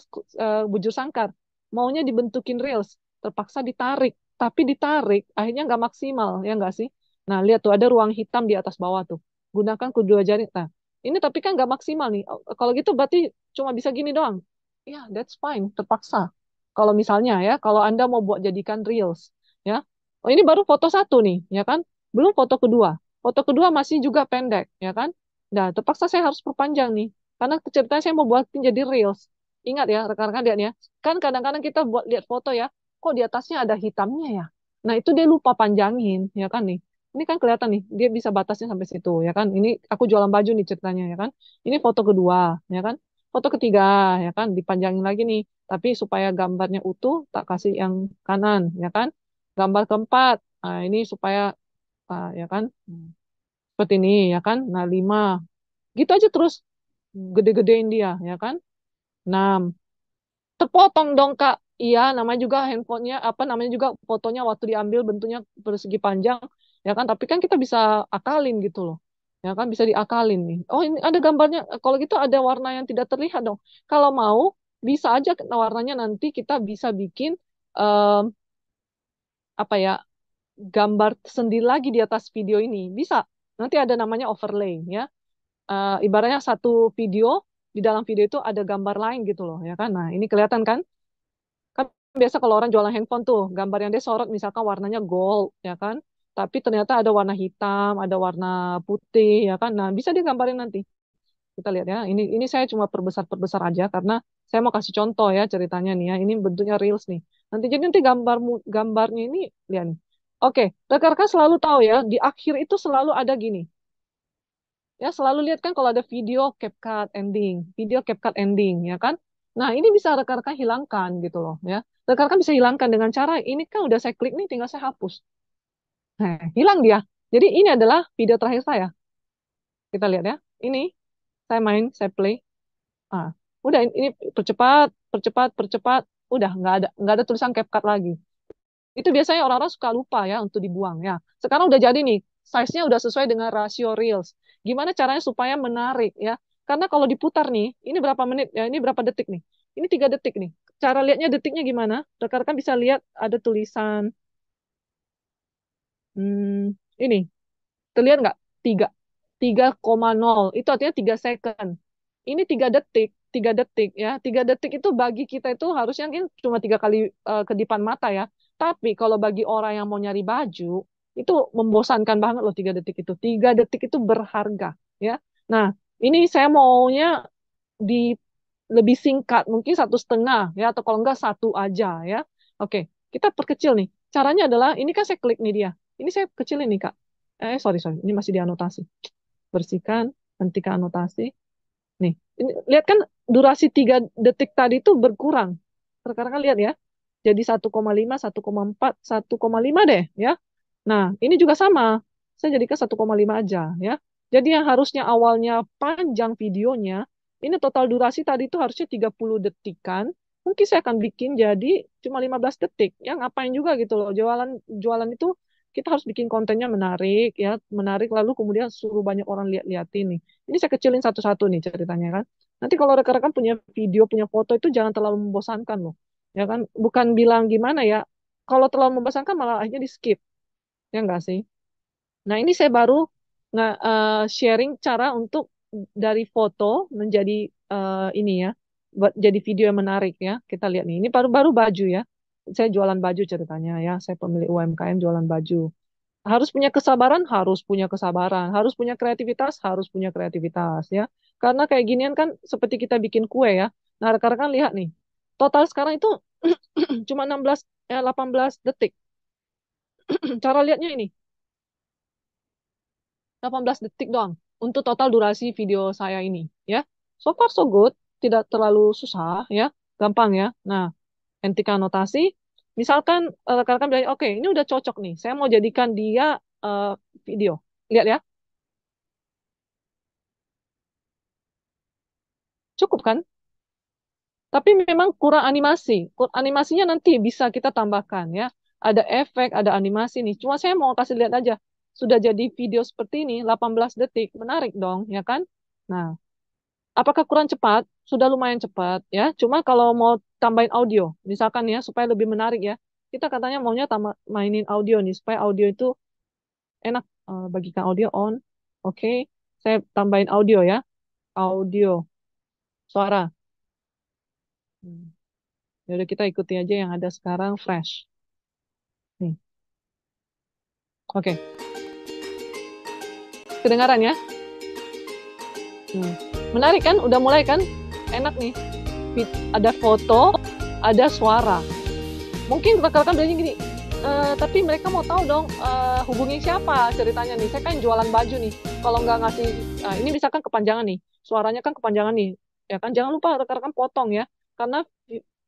uh, bujur sangkar maunya dibentukin reels terpaksa ditarik tapi ditarik akhirnya nggak maksimal ya nggak sih Nah, lihat tuh ada ruang hitam di atas bawah tuh. Gunakan kedua jari. Nah, ini tapi kan nggak maksimal nih. Eh, kalau gitu berarti cuma bisa gini doang. Ya, yeah, that's fine. Terpaksa. Kalau misalnya ya, kalau Anda mau buat jadikan reels, ya. Oh, ini baru foto satu nih, ya kan? Belum foto kedua. Foto kedua masih juga pendek, ya kan? Nah, terpaksa saya harus perpanjang nih. Karena ceritanya saya mau buat jadi reels. Ingat ya, rekan-rekan lihat ya. Kan kadang-kadang kita buat lihat foto ya, kok di atasnya ada hitamnya ya? Nah, itu dia lupa panjangin, ya kan nih ini kan kelihatan nih dia bisa batasnya sampai situ ya kan ini aku jualan baju nih ceritanya ya kan ini foto kedua ya kan foto ketiga ya kan dipanjangin lagi nih tapi supaya gambarnya utuh tak kasih yang kanan ya kan gambar keempat nah ini supaya ah, ya kan seperti ini ya kan nah lima gitu aja terus gede-gedein dia ya kan enam terpotong dong kak iya namanya juga handphonenya apa namanya juga fotonya waktu diambil bentuknya persegi panjang ya kan tapi kan kita bisa akalin gitu loh ya kan bisa diakalin nih oh ini ada gambarnya kalau gitu ada warna yang tidak terlihat dong kalau mau bisa aja warnanya nanti kita bisa bikin um, apa ya gambar sendiri lagi di atas video ini bisa nanti ada namanya overlay ya uh, ibaratnya satu video di dalam video itu ada gambar lain gitu loh ya kan nah ini kelihatan kan kan biasa kalau orang jualan handphone tuh gambar yang dia sorot misalkan warnanya gold ya kan tapi ternyata ada warna hitam, ada warna putih, ya kan? Nah, bisa digambarin nanti. Kita lihat ya. Ini ini saya cuma perbesar-perbesar aja karena saya mau kasih contoh ya ceritanya nih ya. Ini bentuknya reels nih. Nanti jadi nanti gambar gambarnya ini lihat. Nih. Oke, rekan-rekan selalu tahu ya, di akhir itu selalu ada gini. Ya, selalu lihat kan kalau ada video CapCut ending, video CapCut ending, ya kan? Nah, ini bisa rekan-rekan hilangkan gitu loh, ya. Rekan-rekan bisa hilangkan dengan cara ini kan udah saya klik nih, tinggal saya hapus. Nah, hilang dia. Jadi ini adalah video terakhir saya. Kita lihat ya. Ini saya main, saya play. Ah, udah ini percepat, percepat, percepat. Udah nggak ada nggak ada tulisan CapCut lagi. Itu biasanya orang-orang suka lupa ya untuk dibuang ya. Sekarang udah jadi nih. Size-nya udah sesuai dengan rasio reels. Gimana caranya supaya menarik ya? Karena kalau diputar nih, ini berapa menit ya? Ini berapa detik nih? Ini tiga detik nih. Cara lihatnya detiknya gimana? Rekan-rekan bisa lihat ada tulisan Hmm, ini terlihat nggak tiga tiga koma nol itu artinya tiga second. Ini tiga detik, tiga detik ya. tiga detik itu bagi kita itu harusnya mungkin cuma tiga kali uh, kedipan mata ya. Tapi kalau bagi orang yang mau nyari baju itu membosankan banget loh tiga detik itu. tiga detik itu berharga ya. Nah, ini saya maunya di lebih singkat, mungkin satu setengah ya atau kalau enggak satu aja ya. Oke, kita perkecil nih. Caranya adalah ini kan saya klik nih dia. Ini saya kecil ini, Kak. Eh, sorry, sorry. Ini masih dianotasi. anotasi. Bersihkan, hentikan anotasi. Nih, ini, lihat kan durasi tiga detik tadi itu berkurang. Sekarang kan lihat ya. Jadi 1,5, 1,4, 1,5 deh ya. Nah, ini juga sama. Saya jadikan 1,5 aja ya. Jadi yang harusnya awalnya panjang videonya, ini total durasi tadi itu harusnya 30 detikan, mungkin saya akan bikin jadi cuma 15 detik. Yang ngapain juga gitu loh. Jualan jualan itu kita harus bikin kontennya menarik ya menarik lalu kemudian suruh banyak orang lihat lihat ini ini saya kecilin satu-satu nih ceritanya kan nanti kalau rekan-rekan punya video punya foto itu jangan terlalu membosankan loh ya kan bukan bilang gimana ya kalau terlalu membosankan malah akhirnya di skip ya enggak sih nah ini saya baru nge uh, sharing cara untuk dari foto menjadi uh, ini ya jadi video yang menarik ya kita lihat nih ini baru baru baju ya saya jualan baju ceritanya ya, saya pemilik UMKM jualan baju. Harus punya kesabaran, harus punya kesabaran, harus punya kreativitas, harus punya kreativitas ya. Karena kayak ginian kan seperti kita bikin kue ya. Nah, rekan-rekan lihat nih. Total sekarang itu (clears throat) cuma 16 eh, 18 detik. (clears throat) Cara lihatnya ini. 18 detik doang untuk total durasi video saya ini ya. So far so good, tidak terlalu susah ya, gampang ya. Nah, hentikan notasi, Misalkan eh, rekan-rekan bilang, oke okay, ini udah cocok nih, saya mau jadikan dia uh, video. Lihat ya. Cukup kan? Tapi memang kurang animasi. Animasinya nanti bisa kita tambahkan ya. Ada efek, ada animasi nih. Cuma saya mau kasih lihat aja. Sudah jadi video seperti ini, 18 detik. Menarik dong, ya kan? Nah, apakah kurang cepat? Sudah lumayan cepat ya. Cuma kalau mau tambahin audio, misalkan ya supaya lebih menarik ya. Kita katanya maunya tambah, mainin audio nih supaya audio itu enak eh, bagikan audio on. Oke, okay. saya tambahin audio ya. Audio suara. Hmm. Ya udah kita ikuti aja yang ada sekarang fresh. Nih. Oke. Okay. Kedengaran ya? Hmm. Menarik kan? Udah mulai kan? Enak nih. Ada foto, ada suara. Mungkin rekan-rekan bilangnya gini, e, tapi mereka mau tahu dong e, hubungi siapa ceritanya nih. Saya kan jualan baju nih. Kalau nggak ngasih, nah, ini misalkan kepanjangan nih. Suaranya kan kepanjangan nih. Ya kan jangan lupa rekan-rekan potong ya. Karena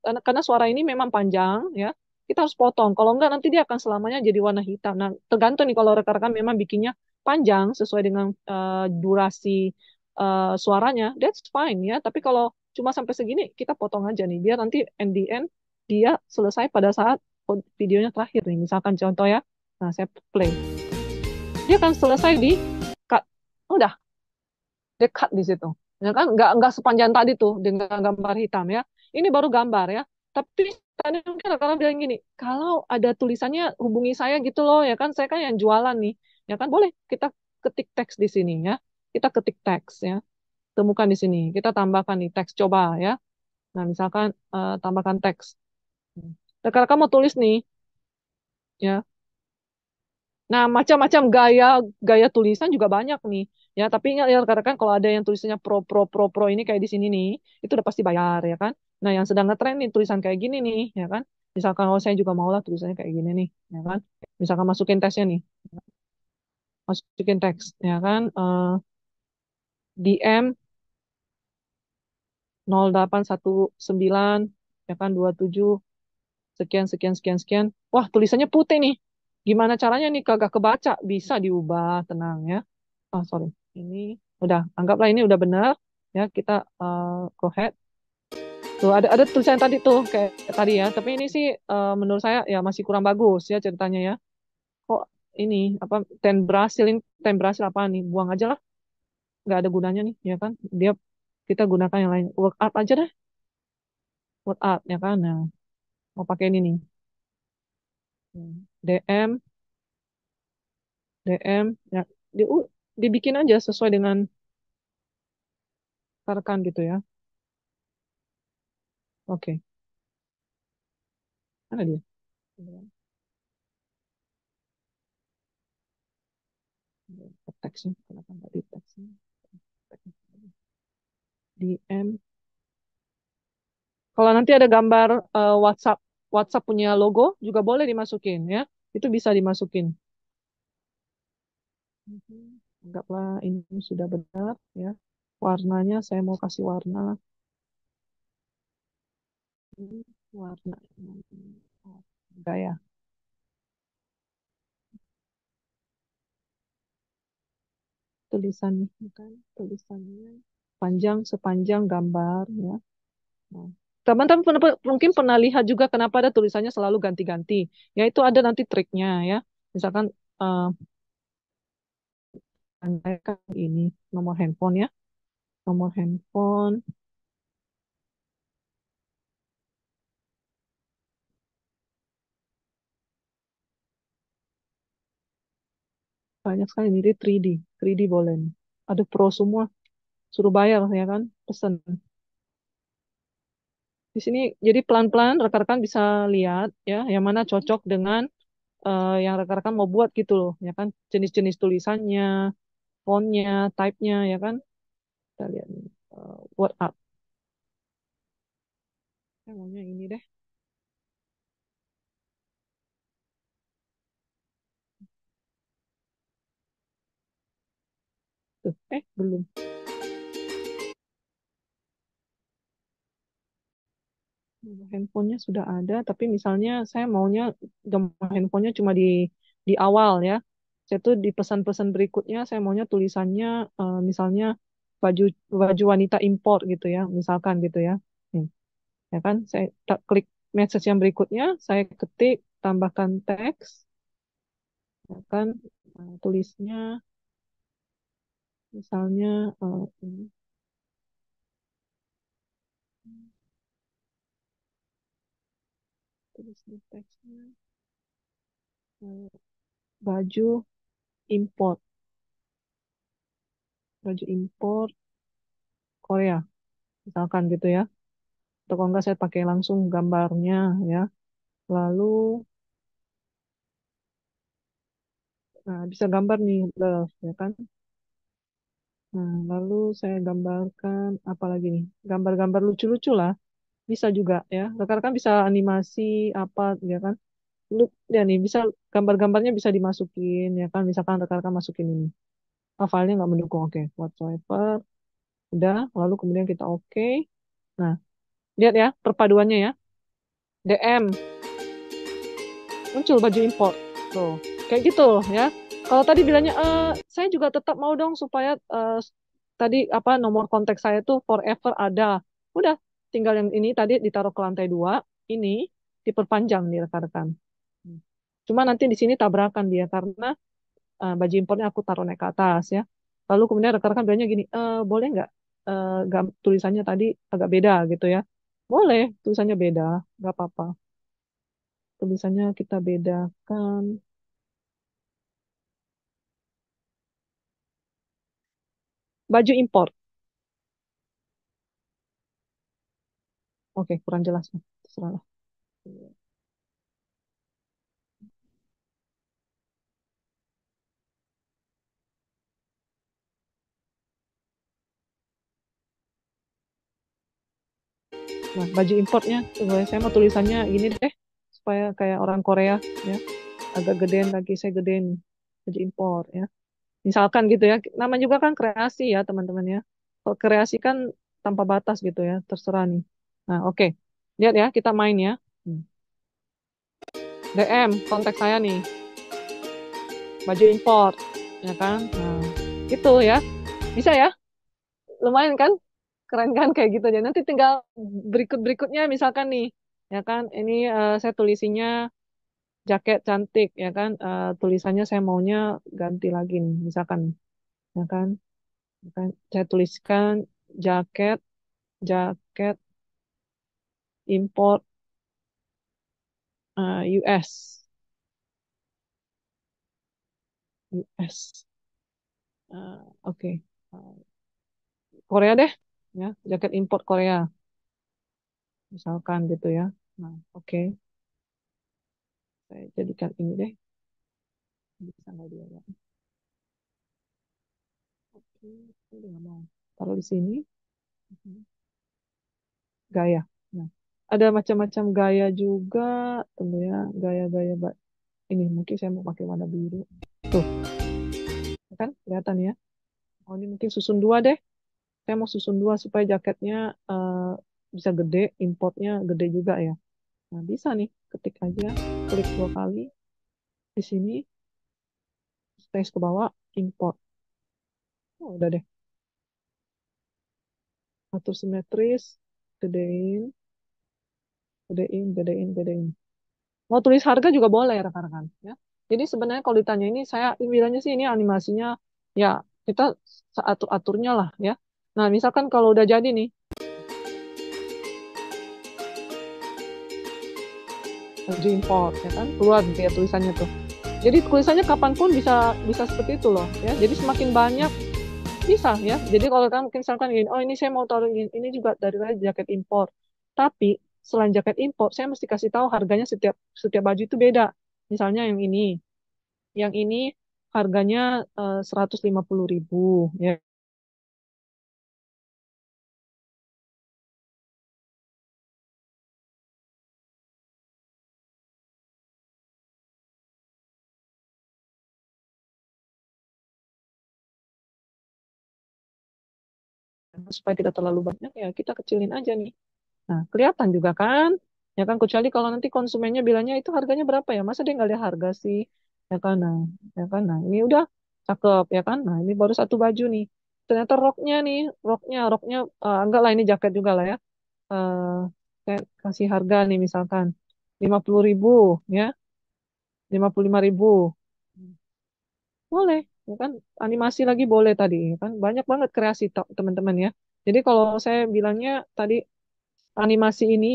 karena suara ini memang panjang ya. Kita harus potong. Kalau nggak nanti dia akan selamanya jadi warna hitam. Nah, tergantung nih kalau rekan-rekan memang bikinnya panjang sesuai dengan uh, durasi uh, suaranya, that's fine ya. Tapi kalau cuma sampai segini, kita potong aja nih. Biar nanti end the end dia selesai pada saat videonya terakhir nih. Misalkan contoh ya, nah saya play. Dia akan selesai di cut. Udah, dia cut di situ. Ya kan, nggak nggak sepanjang tadi tuh dengan gambar hitam ya. Ini baru gambar ya. Tapi tadi mungkin karena bilang gini, kalau ada tulisannya hubungi saya gitu loh ya kan, saya kan yang jualan nih. Ya kan boleh kita ketik teks di sini ya kita ketik teks ya temukan di sini kita tambahkan nih teks coba ya nah misalkan uh, tambahkan teks nah, kalau kamu tulis nih ya nah macam-macam gaya gaya tulisan juga banyak nih ya tapi ingat ya katakan kalau ada yang tulisannya pro pro pro pro ini kayak di sini nih itu udah pasti bayar ya kan nah yang sedang ngetren nih tulisan kayak gini nih ya kan misalkan oh saya juga mau lah tulisannya kayak gini nih ya kan misalkan masukin teksnya nih masukin teks ya kan uh, DM 0819 ya kan 27 sekian sekian sekian sekian. Wah, tulisannya putih nih. Gimana caranya nih kagak kebaca? Bisa diubah, tenang ya. Oh, sorry. Ini udah anggaplah ini udah benar ya kita uh, go ahead. Tuh ada ada tulisan tadi tuh kayak tadi ya, tapi ini sih uh, menurut saya ya masih kurang bagus ya ceritanya ya. Kok ini apa ten berhasil ini ten berhasil apa nih? Buang aja lah nggak ada gunanya nih ya kan dia kita gunakan yang lain work WhatsApp aja deh WhatsApp ya kan nah mau pakai ini nih DM DM ya di, uh, dibikin aja sesuai dengan rekan gitu ya oke Mana dia teksnya kenapa nggak di teksnya DM. Kalau nanti ada gambar uh, WhatsApp WhatsApp punya logo juga boleh dimasukin ya. Itu bisa dimasukin. Anggaplah ini sudah benar ya. Warnanya saya mau kasih warna warna enggak ya. Tulisan bukan tulisannya panjang sepanjang gambar ya. teman nah, teman-teman mungkin pernah lihat juga kenapa ada tulisannya selalu ganti-ganti. Ya itu ada nanti triknya ya. Misalkan uh, ini nomor handphone ya. Nomor handphone. Banyak sekali ini 3D. 3D boleh. Ada pro semua suruh bayar ya kan pesen di sini jadi pelan-pelan rekan-rekan bisa lihat ya yang mana cocok dengan uh, yang rekan-rekan mau buat gitu loh ya kan jenis-jenis tulisannya fontnya type-nya ya kan kita lihat uh, word up saya maunya ini deh Tuh, eh belum handphonenya sudah ada, tapi misalnya saya maunya gambar handphonenya cuma di di awal ya. Saya tuh di pesan-pesan berikutnya saya maunya tulisannya uh, misalnya baju baju wanita import gitu ya, misalkan gitu ya. Hmm. Ya kan? Saya klik message yang berikutnya, saya ketik tambahkan teks. Ya kan? uh, tulisnya misalnya uh, eh, ini terus di teksnya eh, baju import baju import Korea misalkan gitu ya atau kalau enggak saya pakai langsung gambarnya ya lalu nah bisa gambar nih love ya kan nah lalu saya gambarkan apa lagi nih gambar-gambar lucu-lucu lah bisa juga ya rekan-rekan bisa animasi apa ya kan lu ya nih bisa gambar-gambarnya bisa dimasukin ya kan misalkan rekan-rekan masukin ini ah filenya nggak mendukung oke okay. whatsoever udah lalu kemudian kita oke okay. nah lihat ya perpaduannya ya DM muncul baju import tuh kayak gitu ya kalau tadi bilangnya e, saya juga tetap mau dong supaya uh, tadi apa nomor kontak saya tuh forever ada udah tinggal yang ini tadi ditaruh ke lantai dua ini diperpanjang nih rekan-rekan cuma nanti di sini tabrakan dia karena uh, baju impornya aku taruh naik ke atas ya lalu kemudian rekan-rekan bilangnya gini e, boleh nggak e, tulisannya tadi agak beda gitu ya boleh tulisannya beda nggak apa-apa tulisannya kita bedakan baju impor Oke, kurang jelas. Terserah lah. Iya. Nah, baju importnya, ya, saya mau tulisannya gini deh, supaya kayak orang Korea ya, agak gedean lagi, saya gedean baju impor ya. Misalkan gitu ya, nama juga kan kreasi ya teman-teman ya. Kalau kreasi kan tanpa batas gitu ya, terserah nih. Nah, oke. Okay. Lihat ya, kita main ya. DM, kontak saya nih. Baju import, ya kan? Nah, itu ya. Bisa ya? Lumayan kan? Keren kan kayak gitu. Jadi nanti tinggal berikut-berikutnya misalkan nih, ya kan? Ini uh, saya tulisinya jaket cantik, ya kan? Uh, tulisannya saya maunya ganti lagi nih, misalkan. Ya Ya kan? Saya tuliskan jaket jaket import uh, US. US. Uh, Oke. Okay. Uh, Korea deh, ya, jaket import Korea. Misalkan gitu ya. Nah, oke. Okay. Saya jadikan ini deh. Bisa nggak dia ya?
Oke, okay. ini mau. Taruh di sini. Mhm.
Gaya ada macam-macam gaya juga tunggu ya gaya-gaya ini mungkin saya mau pakai warna biru tuh ya kan kelihatan ya oh ini mungkin susun dua deh saya mau susun dua supaya jaketnya uh, bisa gede importnya gede juga ya nah bisa nih ketik aja klik dua kali di sini space ke bawah import oh udah deh atur simetris gedein gedein gedein gedein mau tulis harga juga boleh rekan-rekan ya jadi sebenarnya kalau ditanya ini saya bilangnya sih ini animasinya ya kita atur aturnya lah ya nah misalkan kalau udah jadi nih di import ya kan keluar ya tulisannya tuh jadi tulisannya kapanpun bisa bisa seperti itu loh ya jadi semakin banyak bisa ya jadi kalau kan misalkan gini oh ini saya mau taruh ini, ini juga dari jaket impor tapi selain jaket impor saya mesti kasih tahu harganya setiap setiap baju itu beda misalnya yang ini yang ini harganya eh, seratus lima puluh ribu ya supaya tidak terlalu banyak ya kita kecilin aja nih Nah, kelihatan juga kan, ya kan kecuali kalau nanti konsumennya bilangnya itu harganya berapa ya, masa dia nggak lihat harga sih, ya kan? Nah, ya kan? Nah, ini udah cakep ya kan? Nah, ini baru satu baju nih. Ternyata roknya nih, roknya, roknya eh, enggak lah ini jaket juga lah ya. Eh, saya kasih harga nih misalkan lima puluh ribu ya, lima puluh lima ribu boleh ya kan animasi lagi boleh tadi ya kan banyak banget kreasi teman-teman ya jadi kalau saya bilangnya tadi animasi ini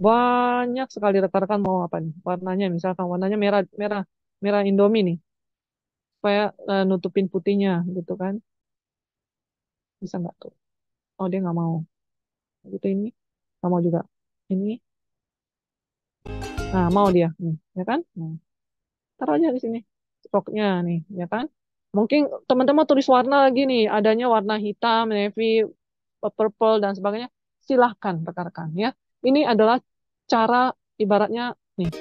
banyak sekali rekan-rekan mau apa nih warnanya misalkan warnanya merah merah merah Indomie nih supaya uh, nutupin putihnya gitu kan bisa nggak tuh oh dia nggak mau gitu ini nggak mau juga ini nah mau dia nih ya kan nah, taruh aja di sini stoknya nih ya kan mungkin teman-teman tulis warna lagi nih adanya warna hitam navy purple dan sebagainya silahkan rekan-rekan ya. Ini adalah cara ibaratnya nih.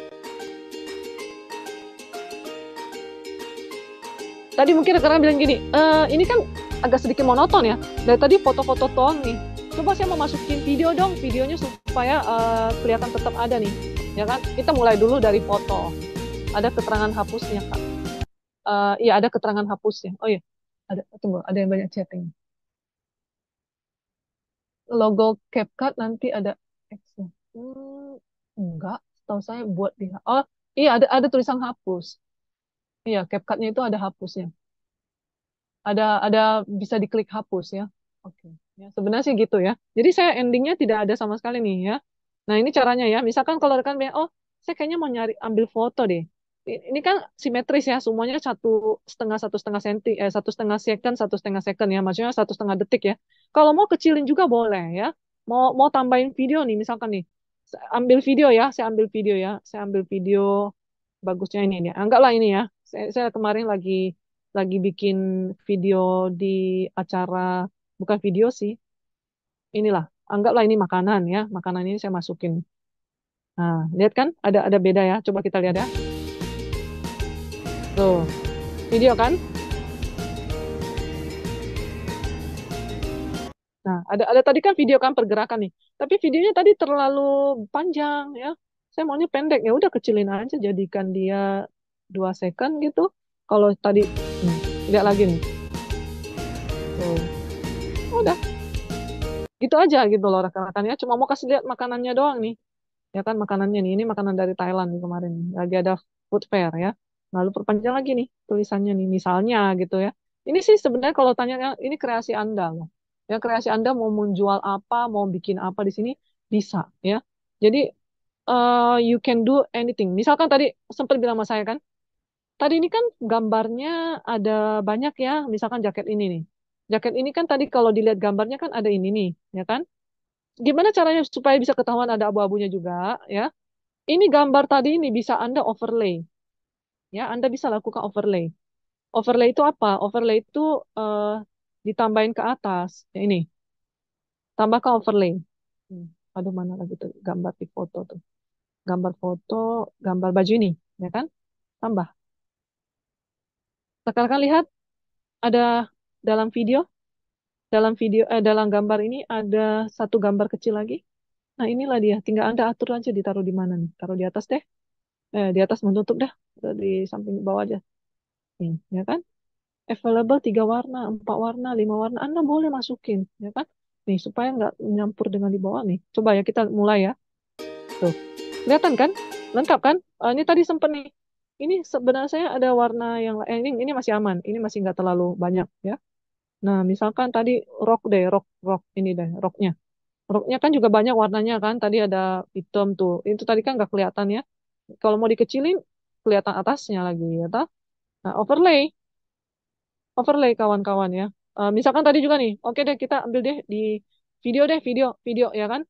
Tadi mungkin rekan-rekan bilang gini, e, ini kan agak sedikit monoton ya. Dari tadi foto-foto doang nih. Coba saya mau masukin video dong, videonya supaya uh, kelihatan tetap ada nih. Ya kan? Kita mulai dulu dari foto. Ada keterangan hapusnya, Kak. Uh, iya, ada keterangan hapusnya. Oh iya, ada tunggu, ada yang banyak chatting logo CapCut nanti ada X -nya. Hmm, enggak, tahu saya buat di Oh, iya ada ada tulisan hapus. Iya, CapCutnya itu ada hapusnya. Ada ada bisa diklik hapus ya. Oke. Okay. Ya, sebenarnya sih gitu ya. Jadi saya endingnya tidak ada sama sekali nih ya. Nah, ini caranya ya. Misalkan kalau rekan bilang, "Oh, saya kayaknya mau nyari ambil foto deh." ini kan simetris ya semuanya satu setengah satu setengah senti eh satu setengah second satu setengah second ya maksudnya satu setengah detik ya kalau mau kecilin juga boleh ya mau mau tambahin video nih misalkan nih ambil video ya saya ambil video ya saya ambil video bagusnya ini nih anggaplah ah, ini ya saya, saya kemarin lagi lagi bikin video di acara bukan video sih inilah anggaplah ah, ini makanan ya makanan ini saya masukin nah lihat kan ada ada beda ya coba kita lihat ya Tuh, video kan? Nah, ada ada tadi kan video kan pergerakan nih. Tapi videonya tadi terlalu panjang ya. Saya maunya pendek ya udah kecilin aja jadikan dia dua second gitu. Kalau tadi nah, tidak lagi nih. Tuh. Udah. Gitu aja gitu loh rekan rekan ya. Cuma mau kasih lihat makanannya doang nih. Ya kan makanannya nih. Ini makanan dari Thailand nih kemarin. Lagi ada food fair ya lalu nah, perpanjang lagi nih tulisannya nih misalnya gitu ya ini sih sebenarnya kalau tanya ini kreasi anda loh ya kreasi anda mau menjual apa mau bikin apa di sini bisa ya jadi uh, you can do anything misalkan tadi sempat bilang sama saya kan tadi ini kan gambarnya ada banyak ya misalkan jaket ini nih jaket ini kan tadi kalau dilihat gambarnya kan ada ini nih ya kan gimana caranya supaya bisa ketahuan ada abu-abunya juga ya ini gambar tadi ini bisa anda overlay ya Anda bisa lakukan overlay. Overlay itu apa? Overlay itu uh, ditambahin ke atas. Ya, ini. Tambahkan overlay. Hmm. Aduh mana lagi tuh gambar di foto tuh. Gambar foto, gambar baju ini, ya kan? Tambah. Sekarang kan lihat ada dalam video dalam video eh, dalam gambar ini ada satu gambar kecil lagi. Nah, inilah dia. Tinggal Anda atur aja ditaruh di mana nih. Taruh di atas deh eh, di atas menutup dah di samping bawah aja hmm, ya kan available tiga warna empat warna lima warna anda boleh masukin ya kan nih supaya nggak nyampur dengan di bawah nih coba ya kita mulai ya tuh kelihatan kan lengkap kan uh, ini tadi sempet nih ini sebenarnya ada warna yang eh, ini ini masih aman ini masih nggak terlalu banyak ya nah misalkan tadi rok deh rok rok ini deh roknya roknya kan juga banyak warnanya kan tadi ada hitam tuh itu tadi kan nggak kelihatan ya kalau mau dikecilin kelihatan atasnya lagi ya ta? Nah, overlay. Overlay kawan-kawan ya. Uh, misalkan tadi juga nih, oke okay deh kita ambil deh di video deh, video, video ya kan.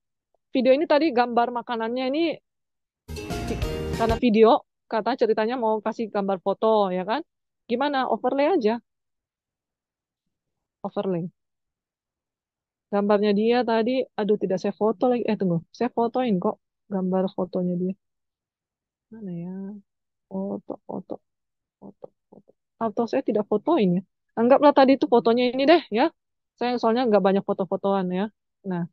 Video ini tadi gambar makanannya ini karena video kata ceritanya mau kasih gambar foto ya kan. Gimana overlay aja? Overlay. Gambarnya dia tadi, aduh tidak saya foto lagi. Eh tunggu, saya fotoin kok gambar fotonya dia mana ya foto foto foto foto atau saya tidak fotoin ya anggaplah tadi itu fotonya ini deh ya saya soalnya nggak banyak foto-fotoan ya nah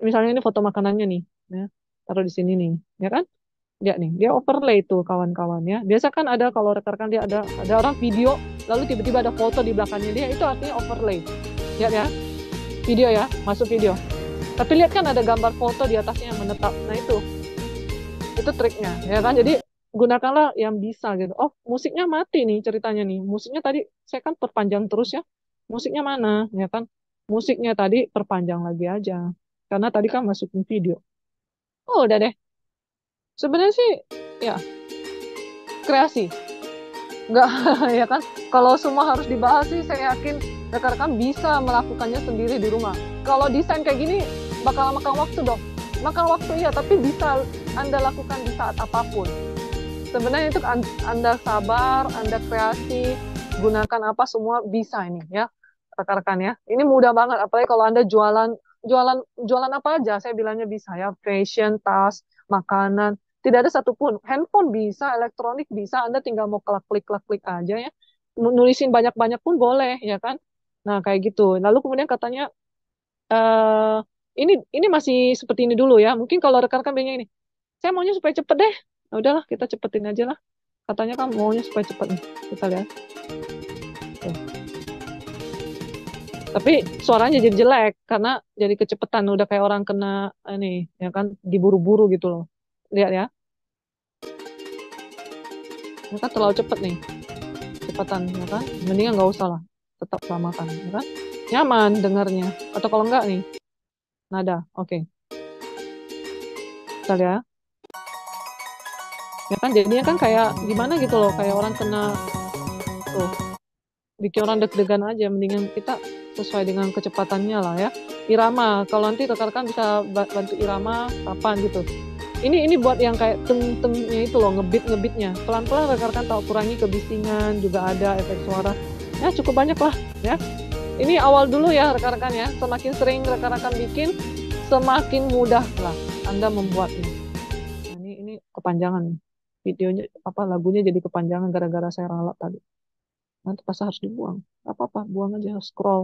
misalnya ini foto makanannya nih ya taruh di sini nih ya kan lihat nih dia overlay tuh kawan kawan ya biasa kan ada kalau rekan-rekan dia ada ada orang video lalu tiba-tiba ada foto di belakangnya dia itu artinya overlay ya ya video ya masuk video tapi lihat kan ada gambar foto di atasnya yang menetap nah itu itu triknya ya kan jadi gunakanlah yang bisa gitu oh musiknya mati nih ceritanya nih musiknya tadi saya kan perpanjang terus ya musiknya mana ya kan musiknya tadi perpanjang lagi aja karena tadi kan masukin video oh udah deh sebenarnya sih ya kreasi nggak (laughs) ya kan kalau semua harus dibahas sih saya yakin rekan-rekan bisa melakukannya sendiri di rumah kalau desain kayak gini bakal makan waktu dong makan waktu ya tapi bisa anda lakukan di saat apapun. Sebenarnya itu Anda sabar, Anda kreasi, gunakan apa semua bisa ini ya rekan-rekan ya. Ini mudah banget apalagi kalau Anda jualan jualan jualan apa aja saya bilangnya bisa ya fashion, tas, makanan, tidak ada satupun. Handphone bisa, elektronik bisa, Anda tinggal mau klik-klik-klik aja ya. Nulisin banyak-banyak pun boleh ya kan. Nah, kayak gitu. Lalu kemudian katanya eh ini ini masih seperti ini dulu ya. Mungkin kalau rekan-rekan bilangnya ini saya maunya supaya cepet deh nah, udahlah kita cepetin aja lah katanya kan maunya supaya cepet nih kita lihat Tuh. tapi suaranya jadi jelek karena jadi kecepetan udah kayak orang kena ini eh, ya kan diburu-buru gitu loh lihat ya ini kan terlalu cepet nih Cepetan ya kan mendingan nggak usah lah tetap selamatan ya kan nyaman dengarnya atau kalau enggak nih nada oke okay. kita lihat ya kan jadinya kan kayak gimana gitu loh kayak orang kena tuh bikin orang deg-degan aja mendingan kita sesuai dengan kecepatannya lah ya irama kalau nanti rekan-rekan bisa bantu irama kapan gitu ini ini buat yang kayak tem-temnya itu loh ngebit ngebitnya pelan-pelan rekan-rekan tahu kurangi kebisingan juga ada efek suara ya cukup banyak lah ya ini awal dulu ya rekan-rekan ya semakin sering rekan-rekan bikin semakin mudah lah anda membuatnya nah, ini ini kepanjangan videonya apa lagunya jadi kepanjangan gara-gara saya ralat tadi nanti pas harus dibuang apa apa buang aja scroll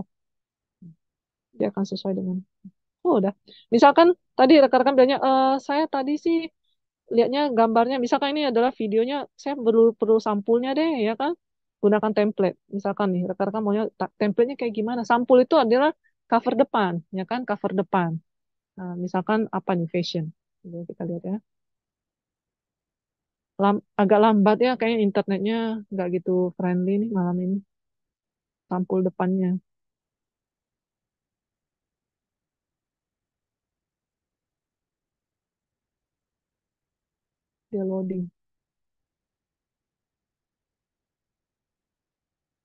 dia akan sesuai dengan oh udah misalkan tadi rekan-rekan bilangnya e, eh, saya tadi sih lihatnya gambarnya misalkan ini adalah videonya saya perlu perlu sampulnya deh ya kan gunakan template misalkan nih rekan-rekan maunya templatenya kayak gimana sampul itu adalah cover depan ya kan cover depan nah, misalkan apa nih fashion kita lihat ya lam, agak lambat ya kayaknya internetnya nggak gitu friendly nih malam ini sampul depannya dia loading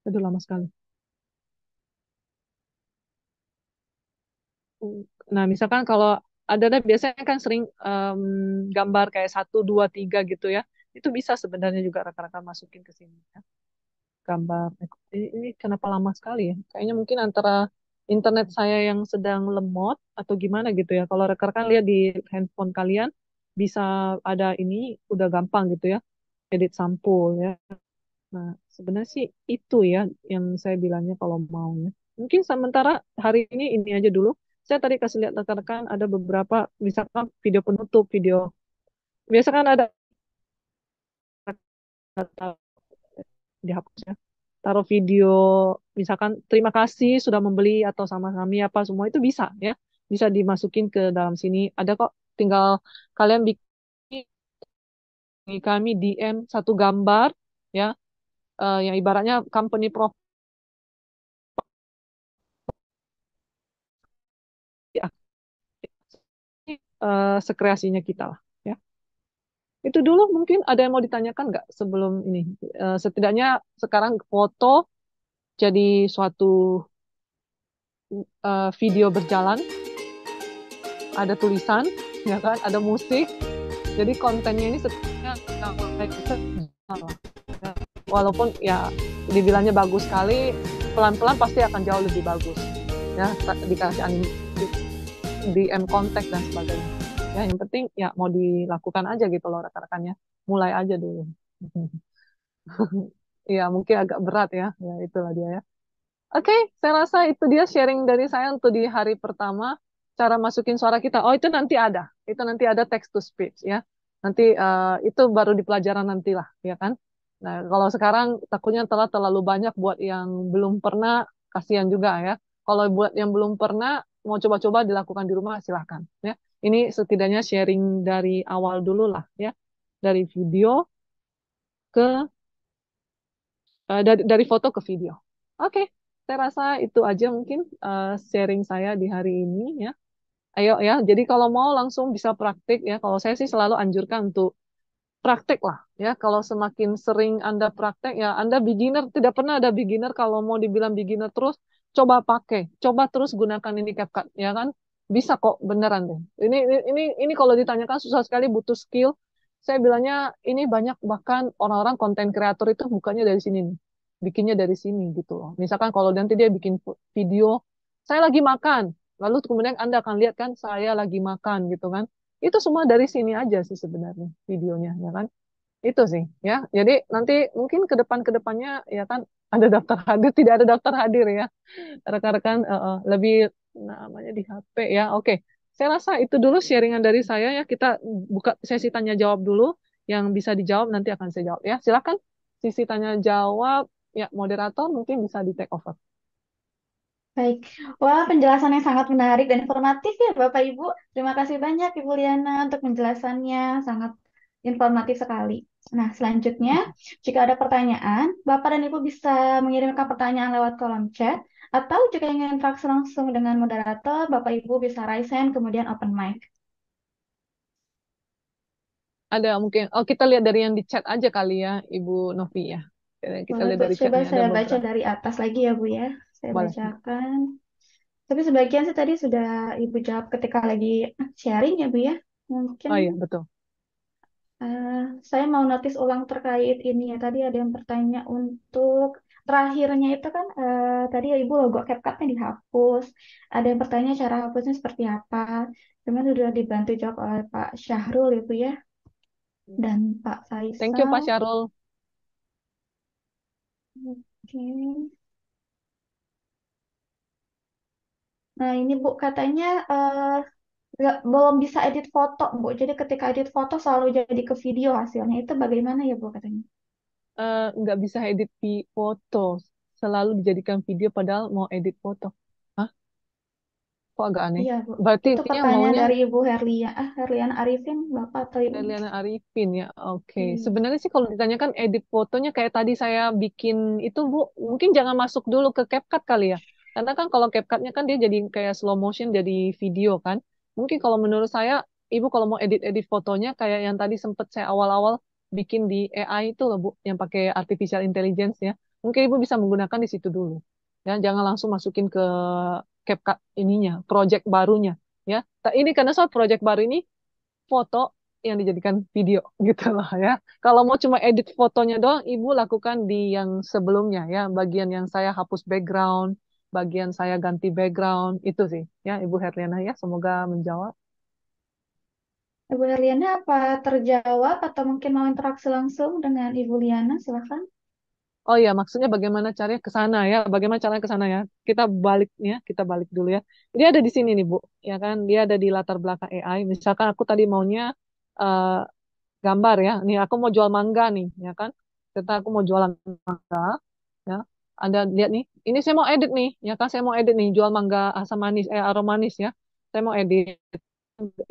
aduh lama sekali nah misalkan kalau ada biasanya kan sering um, gambar kayak satu dua tiga gitu ya itu bisa sebenarnya juga rekan-rekan masukin ke sini ya. Gambar eh, ini, kenapa lama sekali ya? Kayaknya mungkin antara internet saya yang sedang lemot atau gimana gitu ya. Kalau rekan-rekan lihat di handphone kalian bisa ada ini udah gampang gitu ya. Edit sampul ya. Nah, sebenarnya sih itu ya yang saya bilangnya kalau maunya. Mungkin sementara hari ini ini aja dulu. Saya tadi kasih lihat rekan-rekan ada beberapa misalkan video penutup, video biasa kan ada dihapus dihapusnya taruh video misalkan terima kasih sudah membeli atau sama kami apa semua itu bisa ya bisa dimasukin ke dalam sini ada kok tinggal kalian bikin kami DM satu gambar ya uh, yang ibaratnya company prof ya uh, sekreasinya kita lah itu dulu mungkin ada yang mau ditanyakan nggak sebelum ini? Uh, setidaknya sekarang foto jadi suatu uh, video berjalan, ada tulisan, ya kan, ada musik. Jadi kontennya ini sebenarnya walaupun ya dibilangnya bagus sekali, pelan-pelan pasti akan jauh lebih bagus. Ya, dikasih di, dm kontak dan sebagainya ya yang penting ya mau dilakukan aja gitu loh rekan-rekannya mulai aja dulu (laughs) ya mungkin agak berat ya ya itulah dia ya oke okay, saya rasa itu dia sharing dari saya untuk di hari pertama cara masukin suara kita oh itu nanti ada itu nanti ada text to speech ya nanti uh, itu baru di pelajaran nantilah ya kan nah kalau sekarang takutnya telah terlalu banyak buat yang belum pernah kasihan juga ya kalau buat yang belum pernah mau coba-coba dilakukan di rumah silahkan ya ini setidaknya sharing dari awal dulu lah ya, dari video ke uh, eh, dari, dari foto ke video. Oke, okay. saya rasa itu aja mungkin uh, sharing saya di hari ini ya. Ayo ya, jadi kalau mau langsung bisa praktik ya. Kalau saya sih selalu anjurkan untuk praktek lah ya. Kalau semakin sering Anda praktek ya, Anda beginner tidak pernah ada beginner kalau mau dibilang beginner terus coba pakai, coba terus gunakan ini CapCut ya kan bisa kok beneran deh ini ini ini kalau ditanyakan susah sekali butuh skill saya bilangnya ini banyak bahkan orang-orang konten -orang kreator itu bukannya dari sini nih bikinnya dari sini gitu loh misalkan kalau nanti dia bikin video saya lagi makan lalu kemudian anda akan lihat kan saya lagi makan gitu kan itu semua dari sini aja sih sebenarnya videonya ya kan itu sih ya jadi nanti mungkin ke depan ke depannya ya kan ada daftar hadir tidak ada daftar hadir ya rekan-rekan uh, lebih namanya di HP ya. Oke. Saya rasa itu dulu sharingan dari saya ya. Kita buka sesi tanya jawab dulu yang bisa dijawab nanti akan saya jawab ya. Silakan sisi tanya jawab ya moderator mungkin bisa di take over.
Baik. Wah, penjelasan yang sangat menarik dan informatif ya Bapak Ibu. Terima kasih banyak Ibu Liana untuk penjelasannya sangat informatif sekali. Nah, selanjutnya, jika ada pertanyaan, Bapak dan Ibu bisa mengirimkan pertanyaan lewat kolom chat atau jika ingin interaksi langsung dengan moderator, Bapak Ibu bisa raise hand kemudian open mic.
Ada mungkin, oh kita lihat dari yang di chat aja kali ya Ibu Novi ya. Eh, kita lihat dari coba saya baca
dari atas lagi ya Bu ya. Saya Boleh. bacakan. Tapi sebagian sih tadi sudah Ibu jawab ketika lagi sharing ya Bu ya. Mungkin. Oh iya, betul. Uh, saya mau notice ulang terkait ini ya. Tadi ada yang bertanya untuk terakhirnya itu kan uh, tadi ya ibu logo capcutnya dihapus. Ada yang bertanya cara hapusnya seperti apa. Cuman sudah dibantu jawab oleh Pak Syahrul itu ya. Dan Pak Faisal. Thank you Pak Syahrul. Oke. Okay. Nah ini Bu katanya uh, nggak, belum bisa edit foto Bu. Jadi ketika edit foto selalu jadi ke video hasilnya. Itu bagaimana ya Bu katanya?
Eh, nggak uh, bisa edit di foto selalu dijadikan video padahal mau edit foto Hah? kok agak aneh iya, Bu. berarti itu pertanyaan maunya dari
Ibu Herlia ah Herliana Arifin Bapak atau Ibu Herliana
Arifin ya oke okay. hmm. sebenarnya sih kalau ditanyakan edit fotonya kayak tadi saya bikin itu Bu mungkin jangan masuk dulu ke CapCut kali ya karena kan kalau CapCutnya kan dia jadi kayak slow motion jadi video kan mungkin kalau menurut saya Ibu kalau mau edit-edit fotonya kayak yang tadi sempet saya awal-awal bikin di AI itu loh Bu, yang pakai artificial intelligence ya. Mungkin Ibu bisa menggunakan di situ dulu. Ya, jangan langsung masukin ke CapCut ininya, project barunya ya. tak Ini karena soal project baru ini foto yang dijadikan video (laughs) gitu loh ya. Kalau mau cuma edit fotonya doang, Ibu lakukan di yang sebelumnya ya, bagian yang saya hapus background, bagian saya ganti background, itu sih ya Ibu Herliana ya, semoga menjawab.
Ibu Herliana, apa terjawab atau mungkin mau interaksi langsung dengan Ibu Liana? Silahkan.
Oh iya, maksudnya bagaimana caranya ke sana ya? Bagaimana caranya ke sana ya? Kita baliknya, kita balik dulu ya. Dia ada di sini nih, Bu. Ya kan? Dia ada di latar belakang AI. Misalkan aku tadi maunya uh, gambar ya. Nih aku mau jual mangga nih, ya kan? Kita aku mau jualan mangga, ya. Anda lihat nih, ini saya mau edit nih, ya kan? Saya mau edit nih, jual mangga asam manis, eh aroma manis ya. Saya mau edit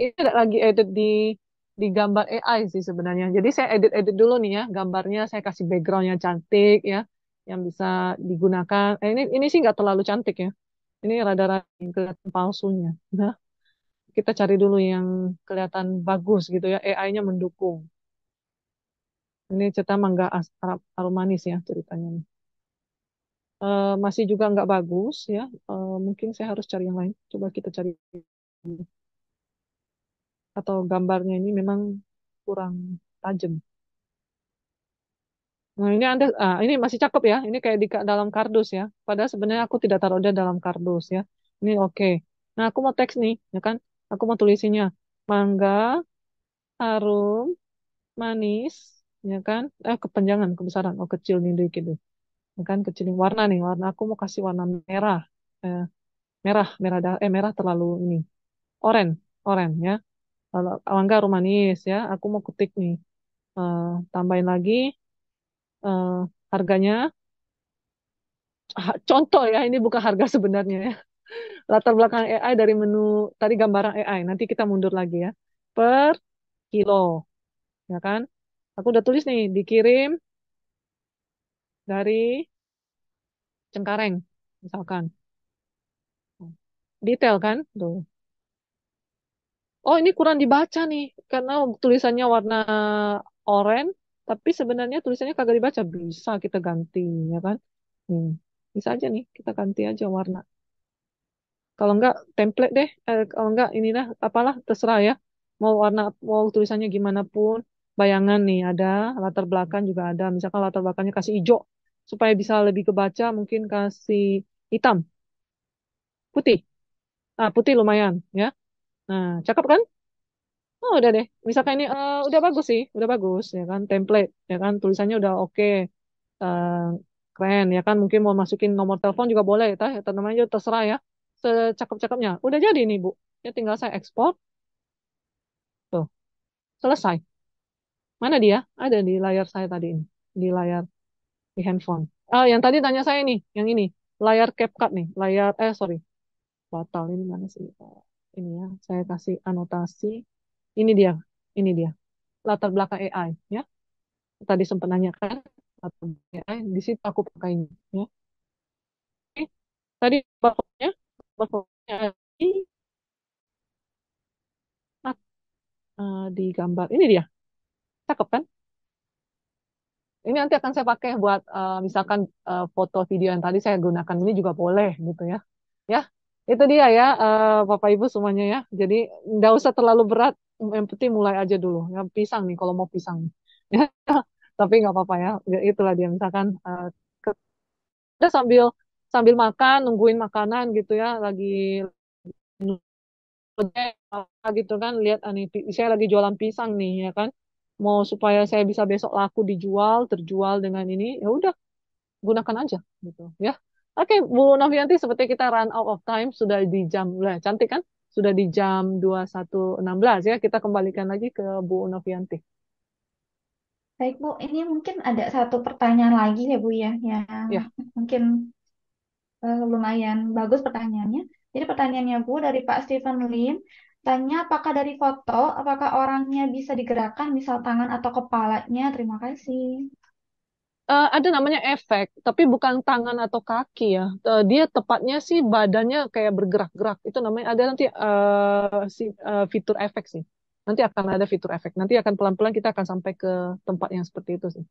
ini lagi edit di di gambar AI sih sebenarnya. Jadi saya edit-edit dulu nih ya gambarnya, saya kasih backgroundnya cantik ya, yang bisa digunakan. Eh, ini ini sih nggak terlalu cantik ya. Ini rada-rada kelihatan palsunya. Nah, kita cari dulu yang kelihatan bagus gitu ya, AI-nya mendukung. Ini cerita mangga Arab manis ya ceritanya. Uh, masih juga nggak bagus ya. Uh, mungkin saya harus cari yang lain. Coba kita cari atau gambarnya ini memang kurang tajam. Nah, ini Anda ah, ini masih cakep ya. Ini kayak di dalam kardus ya. Padahal sebenarnya aku tidak taruh dia dalam kardus ya. Ini oke. Nah, aku mau teks nih, ya kan? Aku mau tulisinya. Mangga harum manis, ya kan? Eh kepanjangan, kebesaran. Oh, kecil nih dikit nih. Ya kan kecilin warna nih, warna aku mau kasih warna merah. Eh, merah, merah eh merah terlalu ini. Oren, oren ya kalau angka Romanis ya aku mau ketik nih uh, tambahin lagi uh, harganya contoh ya ini bukan harga sebenarnya ya (laughs) latar belakang AI dari menu tadi gambaran AI nanti kita mundur lagi ya per kilo ya kan aku udah tulis nih dikirim dari Cengkareng misalkan detail kan tuh oh ini kurang dibaca nih karena tulisannya warna orange tapi sebenarnya tulisannya kagak dibaca bisa kita ganti ya kan hmm. bisa aja nih kita ganti aja warna kalau enggak template deh eh, kalau enggak ini dah apalah terserah ya mau warna mau tulisannya gimana pun bayangan nih ada latar belakang juga ada misalkan latar belakangnya kasih hijau supaya bisa lebih kebaca mungkin kasih hitam putih ah putih lumayan ya Nah, cakep kan? Oh, udah deh. Misalkan ini uh, udah bagus sih, udah bagus ya kan template ya kan tulisannya udah oke. eh, keren ya kan mungkin mau masukin nomor telepon juga boleh ya, atau namanya juga terserah ya. Secakep-cakepnya. Udah jadi nih, Bu. Ya tinggal saya ekspor. Tuh. Selesai. Mana dia? Ada di layar saya tadi ini, di layar di handphone. Ah, yang tadi tanya saya ini yang ini. Layar CapCut nih, layar eh sorry. Batal ini mana sih? ini ya saya kasih anotasi ini dia ini dia latar belakang AI ya tadi sempat nanyakan latar belakang AI di situ aku pakainya ya Oke. tadi barcode-nya uh, ah, eh, di gambar ini dia cakep kan ini nanti akan saya pakai buat uh, misalkan uh, foto video yang tadi saya gunakan ini juga boleh gitu ya ya itu dia ya uh, Bapak Ibu semuanya ya. Jadi nggak usah terlalu berat, yang penting mulai aja dulu. Yang pisang nih kalau mau pisang. (laughs) Tapi nggak apa-apa ya. ya itulah dia misalkan uh, sambil sambil makan nungguin makanan gitu ya lagi gitu kan lihat ah, nih saya lagi jualan pisang nih ya kan mau supaya saya bisa besok laku dijual terjual dengan ini ya udah gunakan aja gitu ya Oke, okay, Bu Novianti, seperti kita run out of time sudah di jam lah, cantik kan? Sudah di jam 21.16 ya. Kita kembalikan lagi ke Bu Novianti.
Baik, Bu. Ini mungkin ada satu pertanyaan lagi ya, Bu ya, yang ya. mungkin uh, lumayan bagus pertanyaannya. Jadi pertanyaannya, Bu, dari Pak Stephen Lim, tanya apakah dari foto, apakah orangnya bisa digerakkan, misal tangan atau kepalanya? Terima kasih
uh, ada namanya efek, tapi bukan tangan atau kaki ya. Uh, dia tepatnya sih badannya kayak bergerak-gerak. Itu namanya ada nanti uh, si, uh, fitur efek sih. Nanti akan ada fitur efek. Nanti akan pelan-pelan kita akan sampai ke tempat yang seperti itu sih.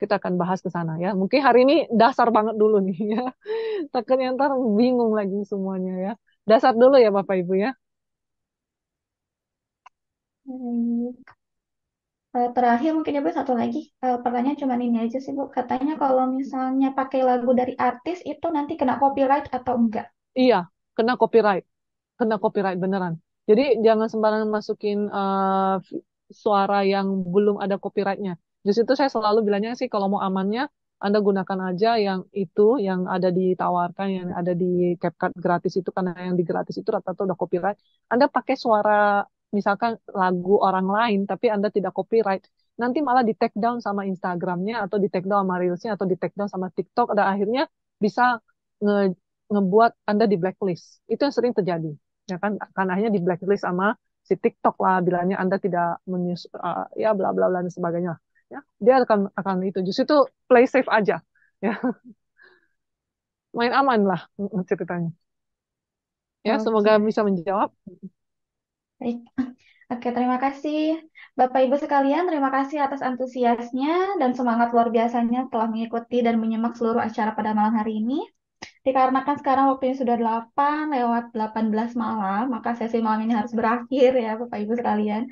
Kita akan bahas ke sana ya. Mungkin hari ini dasar banget dulu nih ya. (laughs) Takutnya ntar bingung lagi semuanya ya. Dasar dulu ya Bapak Ibu ya.
Hmm. Eh, terakhir mungkin ibu ya, satu lagi uh, pertanyaan cuma ini aja sih bu katanya kalau misalnya pakai lagu dari artis itu nanti kena copyright atau enggak?
Iya kena copyright kena copyright beneran jadi jangan sembarangan masukin uh, suara yang belum ada copyrightnya justru itu saya selalu bilangnya sih kalau mau amannya anda gunakan aja yang itu yang ada ditawarkan yang ada di CapCut gratis itu karena yang di gratis itu rata-rata udah copyright Anda pakai suara misalkan lagu orang lain tapi Anda tidak copyright, nanti malah di take down sama Instagramnya atau di take down sama Reelsnya atau di take down sama TikTok dan akhirnya bisa nge ngebuat Anda di blacklist. Itu yang sering terjadi. Ya kan, Karena akhirnya di blacklist sama si TikTok lah bilangnya Anda tidak menyus uh, ya bla bla bla dan sebagainya. Ya, dia akan akan itu. Justru itu play safe aja. Ya (laughs) main aman lah ceritanya. Ya, okay. semoga bisa menjawab.
Baik. Oke, terima kasih Bapak Ibu sekalian. Terima kasih atas antusiasnya dan semangat luar biasanya telah mengikuti dan menyimak seluruh acara pada malam hari ini. Dikarenakan sekarang waktunya sudah 8 lewat 18 malam, maka sesi malam ini harus berakhir ya Bapak Ibu sekalian.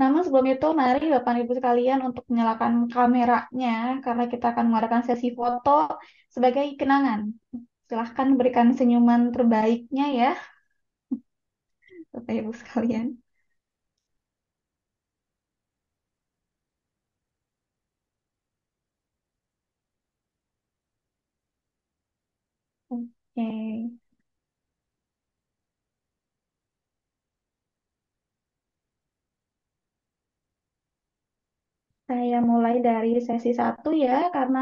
Namun sebelum itu mari Bapak Ibu sekalian untuk menyalakan kameranya karena kita akan mengadakan sesi foto sebagai kenangan. Silahkan berikan senyuman terbaiknya ya. Bapak Ibu sekalian. Oke. Saya mulai dari sesi satu ya, karena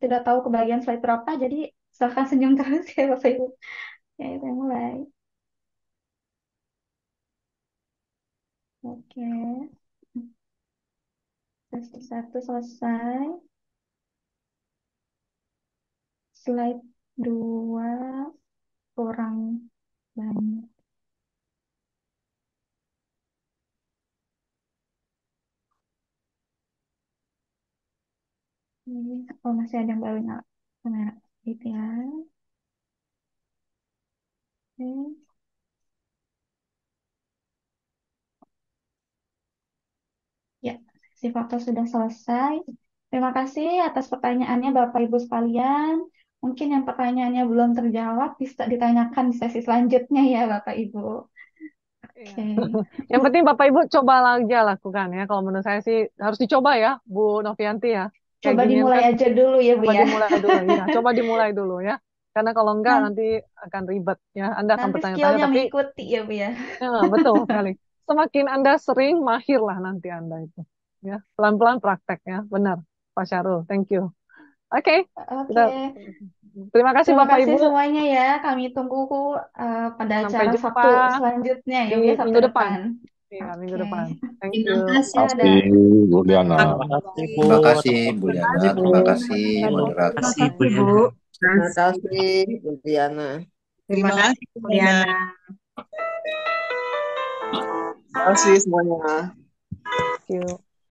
tidak tahu kebagian slide berapa, jadi silahkan senyum terus ya Bapak Ibu. Oke, ya, saya mulai. Oke. Sesi satu selesai. Slide dua kurang banyak. Ini oh masih ada yang baru nyala kamera nah, gitu ya. Oke. seleksi fakta sudah selesai. Terima kasih atas pertanyaannya Bapak Ibu sekalian. Mungkin yang pertanyaannya belum terjawab bisa ditanyakan di sesi selanjutnya ya Bapak Ibu. Iya. Okay.
(laughs) Yang penting Bapak Ibu coba aja lakukan ya. Kalau menurut saya sih harus dicoba ya, Bu Novianti ya. coba ya. dimulai kan, aja
dulu ya, Bu coba ya. Dimulai dulu, ya. (laughs)
Coba dimulai dulu ya. Karena kalau enggak nanti, nanti akan ribet ya. Anda akan bertanya-tanya tapi
mengikuti ya, Bu ya. ya betul
sekali. (laughs) Semakin Anda sering mahir lah nanti Anda itu ya pelan-pelan praktek ya, benar Pak Syarul thank you
oke okay. oke okay. terima kasih terima Bapak kasih Ibu semuanya ya kami tunggu uh, pada Sampai acara jumpa. Sabtu selanjutnya ya satu ya, minggu depan, depan. Ya, minggu okay. depan.
Thank you. Terima kasih,
Bu Liana. Terima kasih, Bu Liana. Terima kasih, Terima
kasih, Bu. Terima kasih, Bu Liana. Terima kasih, Bu Liana. Terima kasih semuanya. Thank you.